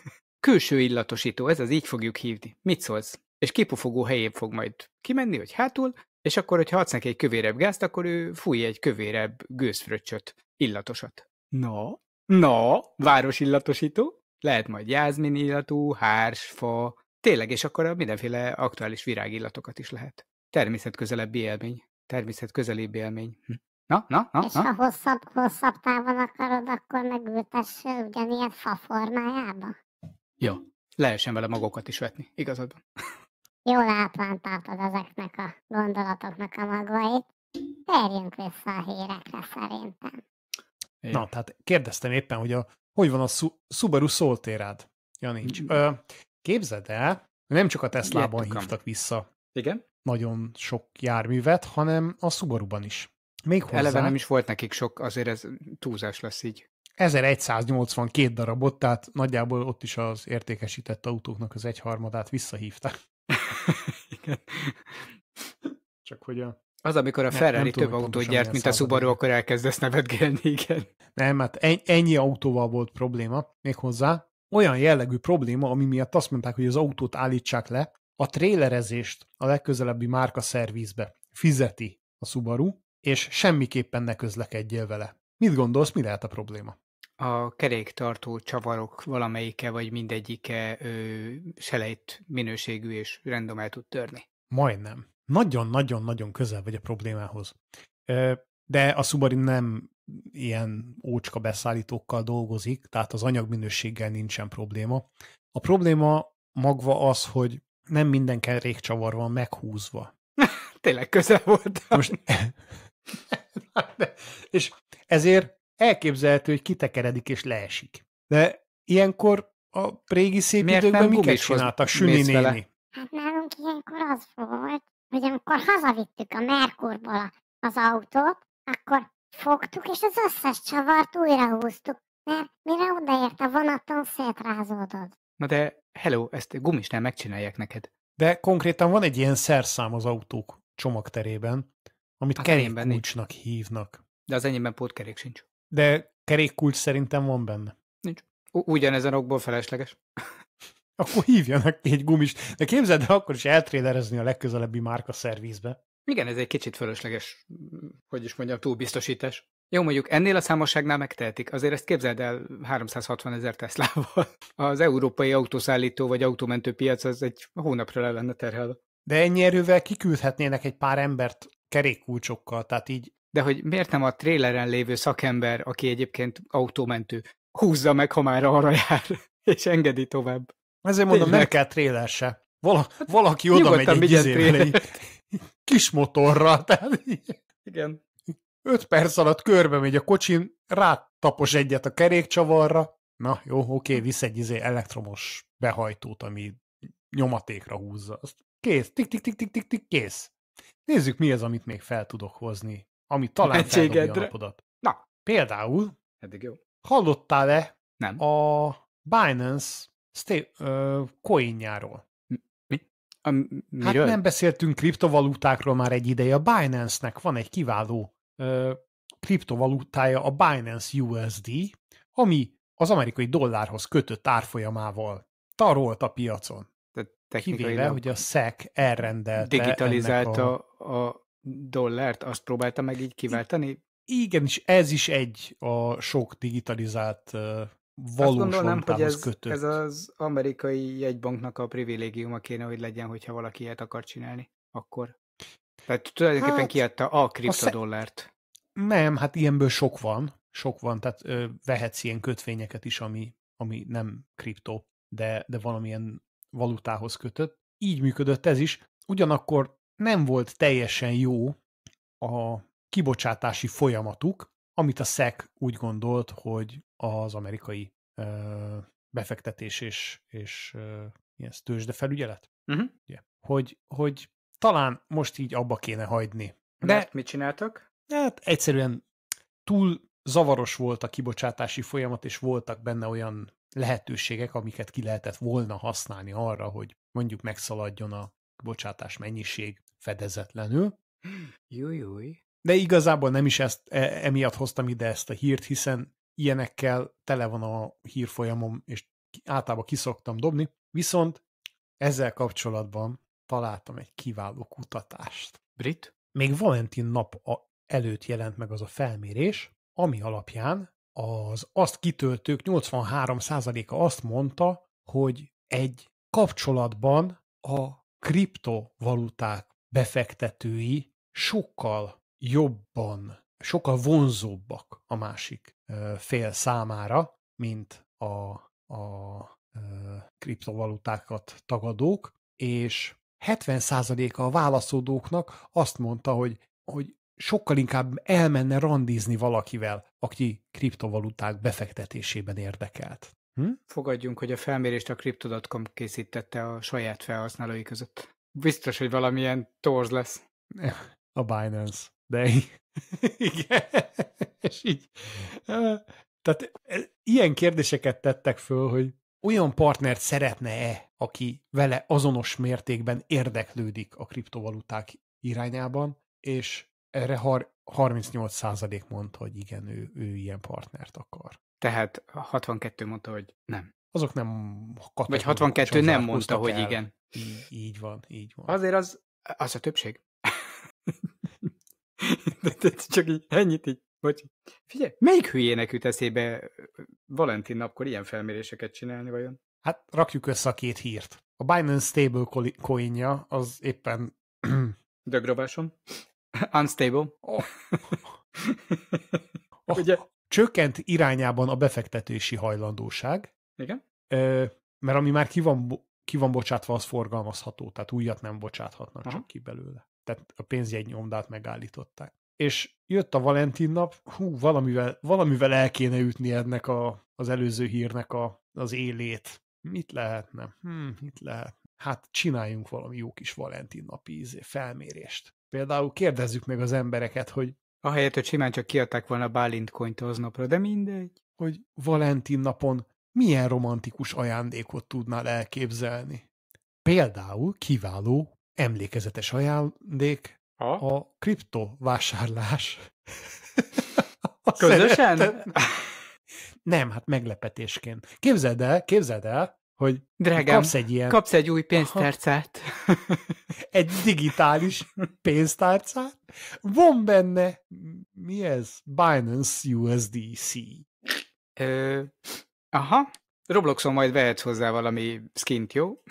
[SPEAKER 1] Külső illatosító, ez az így fogjuk hívni. Mit szólsz? És kipufogó helyén fog majd kimenni, hogy hátul, és akkor, hogyha adsz neki egy kövérebb gázt, akkor ő fúj egy kövérebb gőzfröccsöt, illatosat.
[SPEAKER 2] Na, no. na,
[SPEAKER 1] no. város illatosító lehet majd jázmin illatú, fa, tényleg, és akkor mindenféle aktuális virágillatokat is lehet. Természetközelebbi élmény. Természetközelébb élmény. Hm. Na, na, na, És na. ha
[SPEAKER 3] hosszabb, hosszabb távon akarod, akkor megültess ugyanilyen fa formájába.
[SPEAKER 1] Jó. Lehessen vele magokat is vetni, igazad
[SPEAKER 2] van.
[SPEAKER 3] Jól átlántáltad ezeknek a gondolatoknak a magvait. Térjünk vissza a hírekre szerintem.
[SPEAKER 2] Én. Na, tehát kérdeztem éppen, hogy a hogy van a Su- Subaru szóltérád? Ja, nincs. Mm. Ö, képzeld el, nem csak a Tesla-ban hívtak vissza Igen? nagyon sok járművet, hanem a Subaru-ban is. Még hozzá, Eleve nem
[SPEAKER 1] is volt nekik sok, azért ez túlzás lesz így.
[SPEAKER 2] 1182 darabot, tehát nagyjából ott is az értékesített autóknak az egyharmadát visszahívták. *laughs* Igen. Csak hogy a az, amikor a Ferrari nem, nem több autót gyert, mint a Subaru,
[SPEAKER 1] akkor elkezdesz
[SPEAKER 2] nevetgélni, igen. Nem, hát ennyi autóval volt probléma, méghozzá olyan jellegű probléma, ami miatt azt mondták, hogy az autót állítsák le, a trélerezést a legközelebbi márka szervízbe fizeti a Subaru, és semmiképpen ne közlekedjél vele. Mit gondolsz, mi lehet a probléma? A
[SPEAKER 1] keréktartó csavarok valamelyike, vagy mindegyike ö, selejt minőségű és rendom el tud törni.
[SPEAKER 2] Majdnem nagyon-nagyon-nagyon közel vagy a problémához. De a Subaru nem ilyen ócska beszállítókkal dolgozik, tehát az anyagminőséggel nincsen probléma. A probléma magva az, hogy nem minden kerékcsavar van meghúzva. *laughs* Tényleg közel volt. Most... *laughs* és ezért elképzelhető, hogy kitekeredik és leesik. De ilyenkor a régi szép Miért időkben miket csináltak Süni néni?
[SPEAKER 3] Hát nálunk ilyenkor az volt, hogy amikor hazavittük a Merkurból az autót, akkor fogtuk, és az összes csavart újrahúztuk, mert mire odaért a vonaton szétrázódott.
[SPEAKER 2] Na de, hello, ezt gumisnál megcsinálják neked. De konkrétan van egy ilyen szerszám az autók csomagterében, amit az kerékkulcsnak hívnak.
[SPEAKER 1] De az enyémben pótkerék sincs.
[SPEAKER 2] De kerékkulcs szerintem van benne.
[SPEAKER 1] Nincs. U- ugyanezen okból felesleges. *laughs*
[SPEAKER 2] akkor hívjanak egy gumist. De képzeld, de akkor is eltréderezni a legközelebbi márka szervízbe.
[SPEAKER 1] Igen, ez egy kicsit fölösleges, hogy is mondjam, túlbiztosítás. Jó, mondjuk ennél a számosságnál megtehetik. Azért ezt képzeld el 360 ezer Teslával. Az európai autószállító vagy autómentő piac az egy hónapra le lenne terhelve.
[SPEAKER 2] De ennyi erővel kiküldhetnének egy pár embert kerékkulcsokkal,
[SPEAKER 1] tehát így de hogy miért nem a tréleren lévő szakember, aki egyébként autómentő, húzza meg, ha már arra jár, *laughs* és engedi tovább. Ezért mondom, Tényleg. nem
[SPEAKER 2] kell tréler se. Vala, hát, valaki oda megy egy, izével, egy kis motorral. Tehát, Igen. Öt perc alatt körbe megy a kocsin, rátapos egyet a kerékcsavarra. Na jó, oké, visz egy izé elektromos behajtót, ami nyomatékra húzza. Azt kész, tik, tik, tik, tik, tik, tik, kész. Nézzük, mi az, amit még fel tudok hozni, ami talán feldobja a napodat. Na, például, Eddig jó. hallottál-e Nem. a Binance coinjáról. Mi? Hát nem beszéltünk kriptovalutákról már egy ideje. A Binance-nek van egy kiváló ö, kriptovalutája, a Binance USD, ami az amerikai dollárhoz kötött árfolyamával tarolt a piacon. te Kivéve, hogy a SEC elrendelte. Digitalizálta
[SPEAKER 1] a... a dollárt, azt próbálta
[SPEAKER 2] meg így kiváltani? Igen, és ez is egy a sok digitalizált valós Azt gondolom, hogy ez, kötött. ez
[SPEAKER 1] az amerikai jegybanknak a privilégiuma kéne, hogy legyen, hogyha valaki ilyet akar csinálni, akkor. Tehát tulajdonképpen hát, kiadta a kriptodollárt. Sze...
[SPEAKER 2] Nem, hát ilyenből sok van. Sok van, tehát ö, vehetsz ilyen kötvényeket is, ami, ami nem kriptó, de, de valamilyen valutához kötött. Így működött ez is. Ugyanakkor nem volt teljesen jó a kibocsátási folyamatuk, amit a SEC úgy gondolt, hogy az amerikai ö, befektetés és, és ö, ilyen felügyelet, Uh-huh. Ugye, Hogy, hogy talán most így abba kéne hagyni. De Mert mit csináltak? Hát egyszerűen túl zavaros volt a kibocsátási folyamat, és voltak benne olyan lehetőségek, amiket ki lehetett volna használni arra, hogy mondjuk megszaladjon a kibocsátás mennyiség fedezetlenül.
[SPEAKER 1] Jújúj.
[SPEAKER 2] De igazából nem is ezt, e, emiatt hoztam ide ezt a hírt, hiszen ilyenekkel tele van a hírfolyamom, és általában kiszoktam dobni. Viszont ezzel kapcsolatban találtam egy kiváló kutatást. Brit? Még Valentin nap a előtt jelent meg az a felmérés, ami alapján az azt kitöltők 83%-a azt mondta, hogy egy kapcsolatban a kriptovaluták befektetői sokkal jobban, sokkal vonzóbbak a másik fél számára, mint a, a kriptovalutákat tagadók, és 70%-a a válaszodóknak azt mondta, hogy, hogy sokkal inkább elmenne randizni valakivel, aki kriptovaluták befektetésében érdekelt. Hm?
[SPEAKER 1] Fogadjunk, hogy a felmérést a Crypto.com készítette a saját felhasználói között. Biztos, hogy valamilyen torz lesz.
[SPEAKER 2] *laughs* A Binance de *laughs* igen, és így, tehát ilyen kérdéseket tettek föl, hogy olyan partnert szeretne-e, aki vele azonos mértékben érdeklődik a kriptovaluták irányában, és erre har 38% mondta, hogy igen, ő, ő ilyen partnert akar. Tehát 62 mondta, hogy nem. Azok nem Vagy 62 nem mondta, el. hogy igen. Így, így van, így
[SPEAKER 1] van. Azért az, az a többség.
[SPEAKER 2] *laughs* de, de, csak így ennyit így, hogy
[SPEAKER 1] figyelj, melyik hülyének üt eszébe Valentin napkor ilyen felméréseket csinálni vajon?
[SPEAKER 2] Hát rakjuk össze a két hírt. A Binance stable coinja az éppen... *clears throat* Dögrobásom. *clears throat* Unstable. Oh. *clears throat* oh. Ugye? Csökkent irányában a befektetési hajlandóság. Igen. Ö, mert ami már ki van, ki van bocsátva, az forgalmazható, tehát újat nem bocsáthatnak Aha. csak ki belőle tehát a pénzjegy nyomdát megállították. És jött a Valentin nap, hú, valamivel, valamivel el kéne ütni ennek a, az előző hírnek a, az élét. Mit lehetne? Hm, mit lehet? Hát csináljunk valami jó kis Valentin napi felmérést. Például kérdezzük meg az embereket, hogy
[SPEAKER 1] Ahelyett, hogy simán csak kiadták volna Bálint konyt aznapra, de mindegy.
[SPEAKER 2] Hogy Valentin napon milyen romantikus ajándékot tudnál elképzelni? Például kiváló emlékezetes ajándék ha? a kriptovásárlás. *laughs* Közösen? Nem, hát meglepetésként. Képzeld el, képzeld el, hogy Drágám, kapsz egy ilyen... kapsz egy új pénztárcát. Aha. *laughs* egy digitális pénztárcát. Van benne, mi ez? Binance USDC. Ö,
[SPEAKER 1] aha. Robloxon majd vehetsz hozzá valami skint, jó?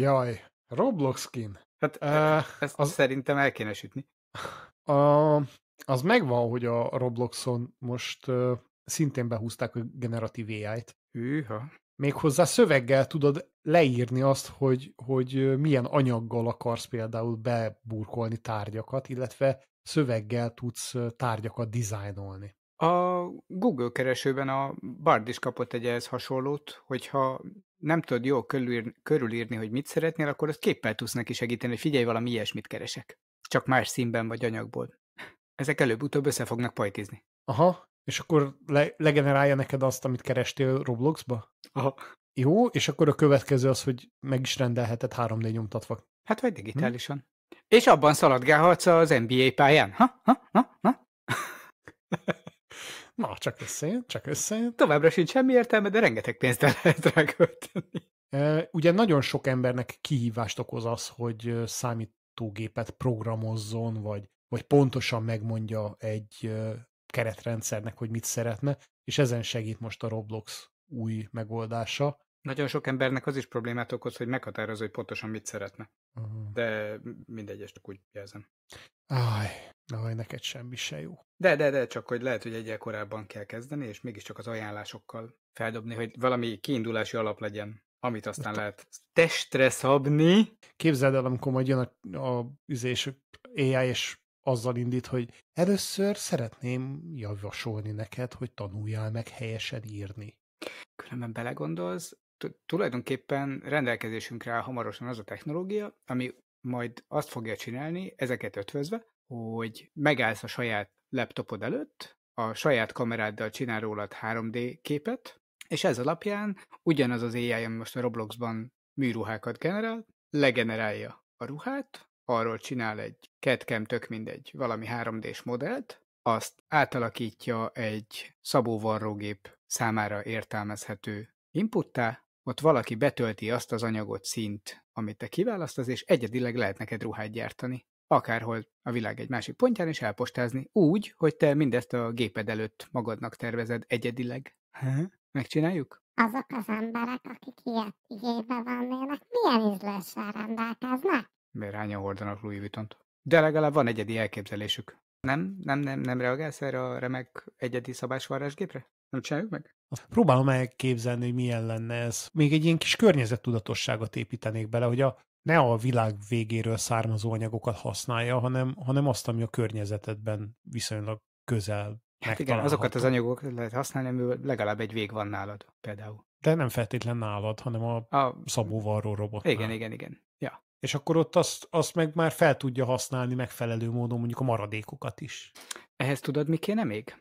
[SPEAKER 2] Jaj, Roblox skin. Hát uh,
[SPEAKER 1] ezt az, szerintem el kéne sütni.
[SPEAKER 2] A, az megvan, hogy a Robloxon most uh, szintén behúzták a generatív AI-t. Hűha. Méghozzá szöveggel tudod leírni azt, hogy, hogy milyen anyaggal akarsz például beburkolni tárgyakat, illetve szöveggel tudsz tárgyakat dizájnolni.
[SPEAKER 1] A Google keresőben a Bard is kapott egy ehhez hasonlót, hogyha nem tudod jól körülírni, körülírni, hogy mit szeretnél, akkor azt képpel tudsz neki segíteni, hogy figyelj, valami ilyesmit keresek. Csak más színben vagy anyagból. Ezek előbb-utóbb össze fognak pajtizni.
[SPEAKER 2] Aha, és akkor le- legenerálja neked azt, amit kerestél Robloxba? Aha. Jó, és akkor a következő az, hogy meg is rendelheted 3D nyomtatva. Hát vagy
[SPEAKER 1] digitálisan. Hm? És abban szaladgálhatsz az NBA pályán. Ha? Ha? Ha? Ha? Na, csak összejön, csak összejön. Továbbra sincs semmi értelme,
[SPEAKER 2] de rengeteg pénzt el lehet rá költeni. Ugye nagyon sok embernek kihívást okoz az, hogy számítógépet programozzon, vagy, vagy pontosan megmondja egy keretrendszernek, hogy mit szeretne, és ezen segít most a Roblox új megoldása,
[SPEAKER 1] nagyon sok embernek az is problémát okoz, hogy meghatározza, hogy pontosan mit szeretne. Uh-huh. De mindegy, csak úgy jelzem.
[SPEAKER 2] Aj, aj, neked semmi se jó.
[SPEAKER 1] De, de, de, csak hogy lehet, hogy egyel korábban kell kezdeni, és mégiscsak az ajánlásokkal feldobni, hogy valami kiindulási alap legyen, amit aztán de lehet testre
[SPEAKER 2] szabni. Képzeld el, amikor majd jön a, a üzés AI, és azzal indít, hogy először szeretném javasolni neked, hogy tanuljál meg helyesen írni.
[SPEAKER 1] Különben belegondolsz, tulajdonképpen rendelkezésünkre áll hamarosan az a technológia, ami majd azt fogja csinálni, ezeket ötvözve, hogy megállsz a saját laptopod előtt, a saját kameráddal csinál rólad 3D képet, és ez alapján ugyanaz az AI, ami most a Robloxban műruhákat generál, legenerálja a ruhát, arról csinál egy ketkem, tök mindegy, valami 3D-s modellt, azt átalakítja egy szabóvarrógép számára értelmezhető inputtá, ott valaki betölti azt az anyagot, szint, amit te kiválasztasz, és egyedileg lehet neked ruhát gyártani. Akárhol a világ egy másik pontján, is elpostázni úgy, hogy te mindezt a géped előtt magadnak tervezed egyedileg. Ha? Megcsináljuk?
[SPEAKER 3] Azok az emberek, akik ilyet igénybe vannének, milyen ízléssel rendelkeznek?
[SPEAKER 1] Miért hányan hordanak Louis vuitton De legalább van egyedi elképzelésük. Nem? Nem, nem, nem reagálsz erre a remek egyedi szabásvarrásgépre? Nem csináljuk meg?
[SPEAKER 2] Azt Próbálom elképzelni, hogy milyen lenne ez. Még egy ilyen kis környezettudatosságot építenék bele, hogy a, ne a világ végéről származó anyagokat használja, hanem, hanem azt, ami a környezetedben viszonylag közel Hát igen, azokat az anyagokat
[SPEAKER 1] lehet használni, amiből legalább egy vég van nálad
[SPEAKER 2] például. De nem feltétlen nálad, hanem a, a szabóvarró robot. Igen, igen, igen. Ja. És akkor ott azt, azt meg már fel tudja használni megfelelő módon mondjuk a maradékokat is.
[SPEAKER 1] Ehhez tudod, mi kéne még?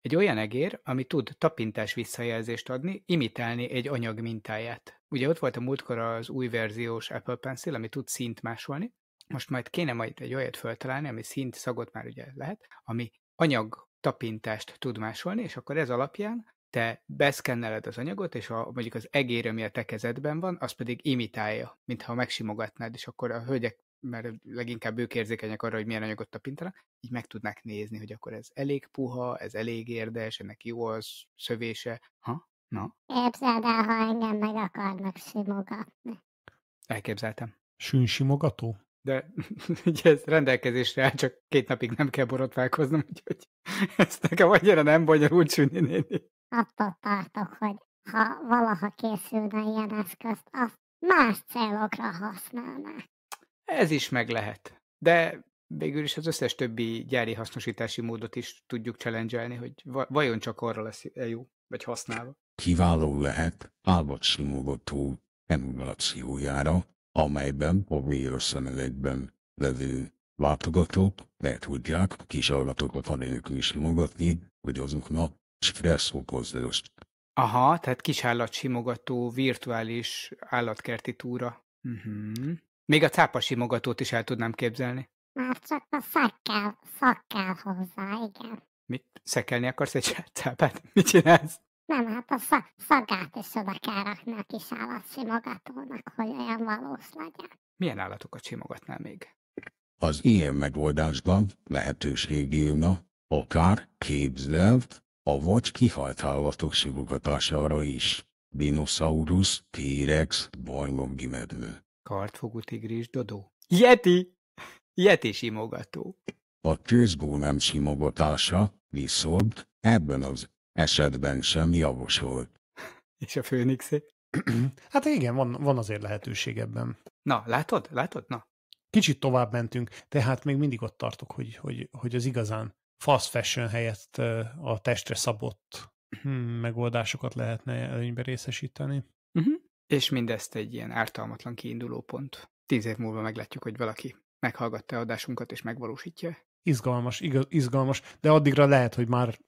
[SPEAKER 1] Egy olyan egér, ami tud tapintás visszajelzést adni, imitálni egy anyag mintáját. Ugye ott volt a múltkor az új verziós Apple Pencil, ami tud szint másolni, most majd kéne majd egy olyat föltalálni, ami szint szagot már ugye lehet, ami anyag tapintást tud másolni, és akkor ez alapján te beszkenneled az anyagot, és a, mondjuk az egér, ami a te kezedben van, az pedig imitálja, mintha megsimogatnád, és akkor a hölgyek mert leginkább ők érzékenyek arra, hogy milyen anyagot tapintanak, így meg tudnák nézni, hogy akkor ez elég puha, ez elég érdes, ennek jó az szövése. Ha? Na?
[SPEAKER 3] Képzeld el, ha engem meg akarnak simogatni.
[SPEAKER 1] Elképzeltem.
[SPEAKER 2] Sűn simogató?
[SPEAKER 1] De *laughs* ugye ez rendelkezésre áll, csak két napig nem kell borotválkoznom, úgyhogy ez nekem annyira nem bonyolult sűni néni.
[SPEAKER 3] Attól tartok, hogy ha valaha készülne ilyen eszközt, azt más célokra használnák.
[SPEAKER 1] Ez is meg lehet. De végül is az összes többi gyári hasznosítási módot is tudjuk challenge hogy vajon csak arra lesz -e jó, vagy használva.
[SPEAKER 4] Kiváló lehet Albert Simogató emulációjára, amelyben a vr levő látogatók le tudják kisarlatokat anélkül is simogatni, hogy azoknak stressz okozzást.
[SPEAKER 1] Aha, tehát kisállatsimogató, virtuális állatkerti túra.
[SPEAKER 3] Uh-huh.
[SPEAKER 1] Még a simogatót is el tudnám képzelni.
[SPEAKER 3] Már csak a szakkel, szakkel hozzá, igen.
[SPEAKER 1] Mit? Szekelni akarsz egy *laughs* cápát? Mit csinálsz?
[SPEAKER 3] Nem, hát a szag, szagát is oda kell rakni a kis simogatónak, hogy olyan valós legyen.
[SPEAKER 1] Milyen állatokat simogatnál még?
[SPEAKER 4] Az ilyen megoldásban lehetőség élna, akár képzelt, vagy kihalt állatok simogatására is. dinosaurus, T-rex, barlomgimedvő.
[SPEAKER 1] Kartfogú tigris Dodó. Yeti! Yeti simogató.
[SPEAKER 4] A tűzgó nem simogatása, viszont ebben az esetben sem javos volt.
[SPEAKER 2] És a főnixé? hát igen, van, van azért lehetőség ebben. Na, látod? Látod? Na. Kicsit tovább mentünk, tehát még mindig ott tartok, hogy, hogy, hogy az igazán fast fashion helyett a testre szabott hm, megoldásokat lehetne előnybe részesíteni. Uh-huh.
[SPEAKER 1] És mindezt egy ilyen ártalmatlan kiinduló pont. Tíz év múlva meglátjuk, hogy valaki meghallgatta adásunkat és megvalósítja.
[SPEAKER 2] Izgalmas, igaz, izgalmas, de addigra lehet, hogy már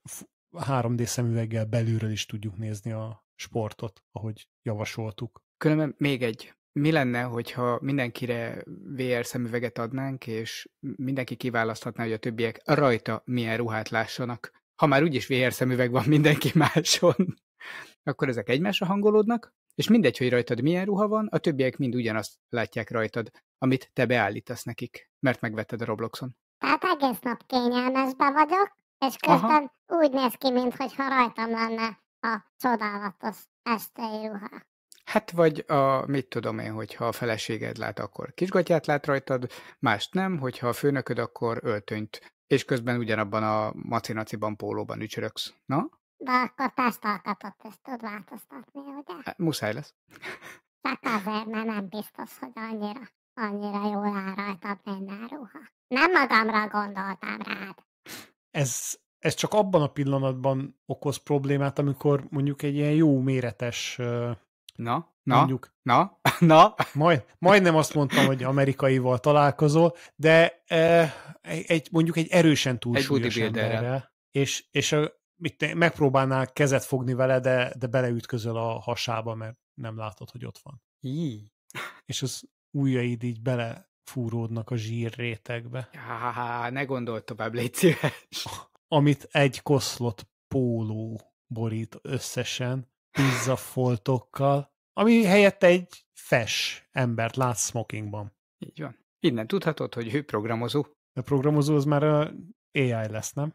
[SPEAKER 2] 3D szemüveggel belülről is tudjuk nézni a sportot, ahogy javasoltuk.
[SPEAKER 1] Különben még egy. Mi lenne, hogyha mindenkire VR szemüveget adnánk, és mindenki kiválaszthatná, hogy a többiek rajta milyen ruhát lássanak? Ha már úgyis VR szemüveg van mindenki máson, akkor ezek egymásra hangolódnak, és mindegy, hogy rajtad milyen ruha van, a többiek mind ugyanazt látják rajtad, amit te beállítasz nekik, mert megvetted a Robloxon.
[SPEAKER 3] Hát egész nap kényelmesbe vagyok, és közben Aha. úgy néz ki, mintha rajtam lenne a csodálatos estei ruha.
[SPEAKER 1] Hát vagy a, mit tudom én, hogyha a feleséged lát, akkor kisgatyát lát rajtad, mást nem, hogyha a főnököd, akkor öltönyt, és közben ugyanabban a macinaciban pólóban ücsöröksz. Na?
[SPEAKER 3] De akkor testalkatot ezt tud változtatni, ugye? Hát, muszáj lesz. Csak azért, mert nem biztos, hogy annyira, annyira jól áll rajtad a ruha. Nem magamra gondoltam rád.
[SPEAKER 2] Ez, ez csak abban a pillanatban okoz problémát, amikor mondjuk egy ilyen jó méretes Na, na, mondjuk. na, *laughs* na. Majd, majdnem azt mondtam, hogy amerikaival találkozol, de e, egy, mondjuk egy erősen túlsúlyos egy emberrel. És, és a, mit megpróbálnál kezet fogni vele, de, de beleütközöl a hasába, mert nem látod, hogy ott van. Így. És az ujjaid így bele fúródnak a zsír rétegbe.
[SPEAKER 1] Há, ne gondolj tovább, légy szíves.
[SPEAKER 2] Amit egy koszlott póló borít összesen, pizza foltokkal, ami helyett egy fes embert látsz smokingban. Így van. Innen tudhatod, hogy ő programozó. A programozó az már a AI lesz, nem?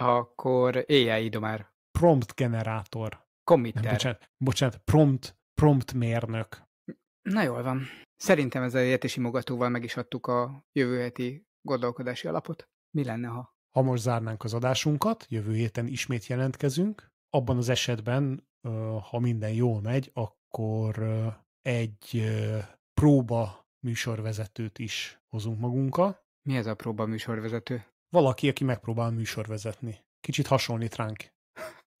[SPEAKER 1] Akkor éjjel idomár.
[SPEAKER 2] Prompt generátor. Committer. Nem, bocsánat, bocsánat, prompt, prompt mérnök.
[SPEAKER 1] Na jól van. Szerintem ezzel értési mogatóval meg is adtuk a jövő heti gondolkodási alapot.
[SPEAKER 2] Mi lenne, ha? Ha most zárnánk az adásunkat, jövő héten ismét jelentkezünk. Abban az esetben, ha minden jól megy, akkor egy próba műsorvezetőt is hozunk magunkkal. Mi ez a próba műsorvezető? Valaki, aki megpróbál műsorvezetni. Kicsit hasonlít ránk.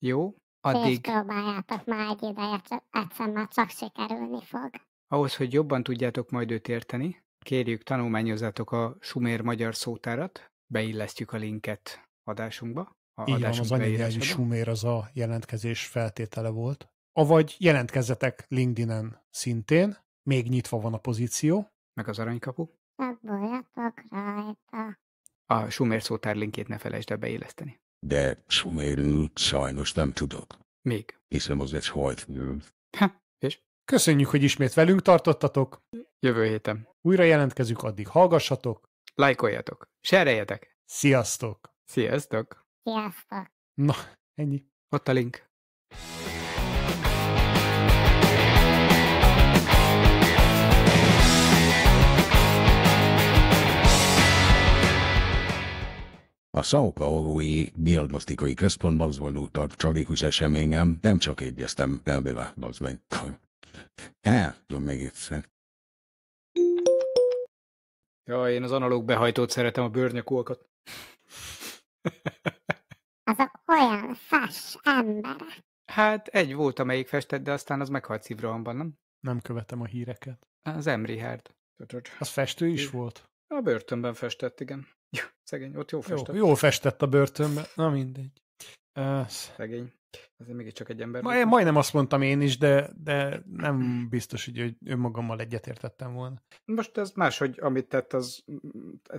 [SPEAKER 2] Jó,
[SPEAKER 1] addig...
[SPEAKER 3] próbáljátok már egy ideje, egyszer már csak sikerülni fog.
[SPEAKER 1] Ahhoz, hogy jobban tudjátok majd őt érteni, kérjük tanulmányozzátok a sumér magyar szótárat, beillesztjük a linket adásunkba.
[SPEAKER 2] A Így van, az anyanyelvű sumér az a jelentkezés feltétele volt. Avagy jelentkezzetek LinkedIn-en szintén, még nyitva van a pozíció. Meg az aranykapu.
[SPEAKER 3] Csatboljatok rajta.
[SPEAKER 2] A sumér szótár linkjét ne felejtsd el beéleszteni.
[SPEAKER 4] De sumérül sajnos nem tudok. Még. Hiszem az egy hajt.
[SPEAKER 2] Ha, és? Köszönjük, hogy ismét velünk tartottatok.
[SPEAKER 4] Jövő héten.
[SPEAKER 2] Újra jelentkezünk, addig hallgassatok.
[SPEAKER 1] Lájkoljatok. Sereljetek.
[SPEAKER 2] Sziasztok.
[SPEAKER 1] Sziasztok.
[SPEAKER 3] Sziasztok.
[SPEAKER 1] Na, ennyi. Ott a link.
[SPEAKER 4] A São Paulo-i diagnosztikai központban zajlott a tragikus eseményem, nem csak egyeztem elbéle, az meg. El, tudom még egyszer.
[SPEAKER 1] Ja, én az analóg behajtót szeretem, a bőrnyakúakat.
[SPEAKER 3] *laughs* Azok olyan fás emberek.
[SPEAKER 1] Hát egy volt, amelyik festett, de aztán az meghalt szívrohamban, nem?
[SPEAKER 2] Nem követem a híreket.
[SPEAKER 1] Az emrihárd.
[SPEAKER 2] Az festő is volt?
[SPEAKER 1] A börtönben festett, igen. *laughs* Jó, szegény, ott jó festett. Jó, jó
[SPEAKER 2] festett a börtönben, na mindegy. Ez... szegény.
[SPEAKER 1] Ez még csak egy ember. Ma, majdnem
[SPEAKER 2] azt mondtam én is, de, de nem biztos, hogy, hogy önmagammal egyetértettem volna.
[SPEAKER 1] Most ez máshogy, amit tett, az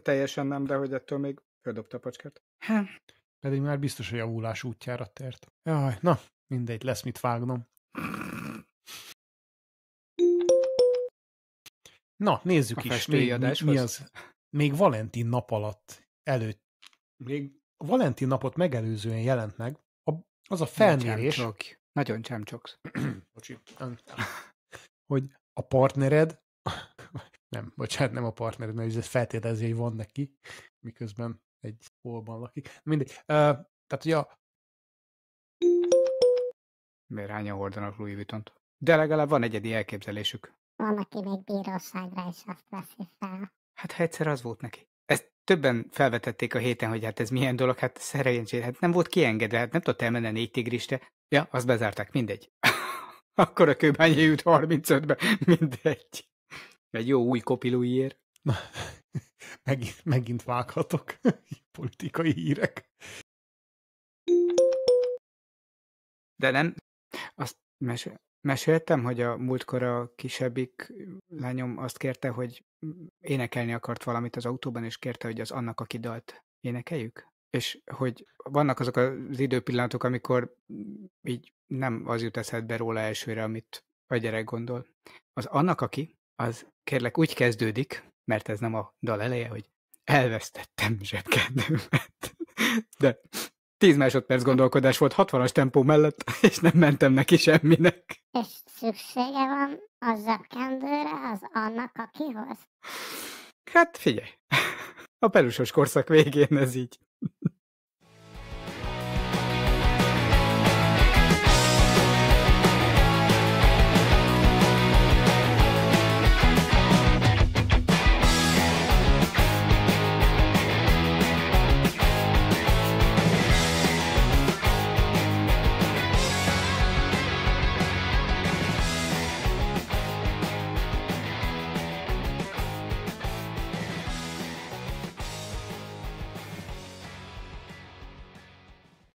[SPEAKER 1] teljesen nem, de hogy ettől még földobta a pacskát. Ha. Hm.
[SPEAKER 2] Pedig már biztos, hogy a útjára tért. Jaj, na, mindegy, lesz mit vágnom. Na, nézzük a is, még, mi az. Még Valentin nap alatt előtt. Még Valentin napot megelőzően jelent meg a, az a felmérés. Nagyon csemcsoksz. *clears throat* Nagyon hogy a partnered, *clears throat* nem, bocsánat, nem a partnered, mert ez feltételezi, hogy van neki, miközben egy holban lakik. Mindig. Uh, tehát hogy a...
[SPEAKER 1] Miért hányan hordanak Louis Vuitton-t? De legalább van egyedi elképzelésük.
[SPEAKER 3] Van, aki még bíróságra is azt veszi fel.
[SPEAKER 1] Hát ha egyszer az volt neki. Ezt többen felvetették a héten, hogy hát ez milyen dolog, hát szerencsére, hát nem volt kiengedve, hát nem tudott elmenni négy tigriste. Ja, azt bezárták, mindegy. *laughs* Akkor a kőbányai jut 35-be, *laughs* mindegy. Egy jó új kopilújér.
[SPEAKER 2] *laughs* megint, megint vághatok politikai hírek. De nem, azt mesél.
[SPEAKER 1] Meséltem, hogy a múltkor a kisebbik lányom azt kérte, hogy énekelni akart valamit az autóban, és kérte, hogy az annak, aki dalt énekeljük? És hogy vannak azok az időpillanatok, amikor így nem az jut eszedbe róla elsőre, amit a gyerek gondol. Az annak, aki, az kérlek úgy kezdődik, mert ez nem a dal eleje, hogy elvesztettem zsebkendőmet. De 10 másodperc gondolkodás volt 60-as tempó mellett, *laughs* és nem mentem neki semminek.
[SPEAKER 3] És szüksége van a zsebkendőre az annak, akihoz?
[SPEAKER 1] Hát figyelj, *laughs* a pelusos korszak végén ez így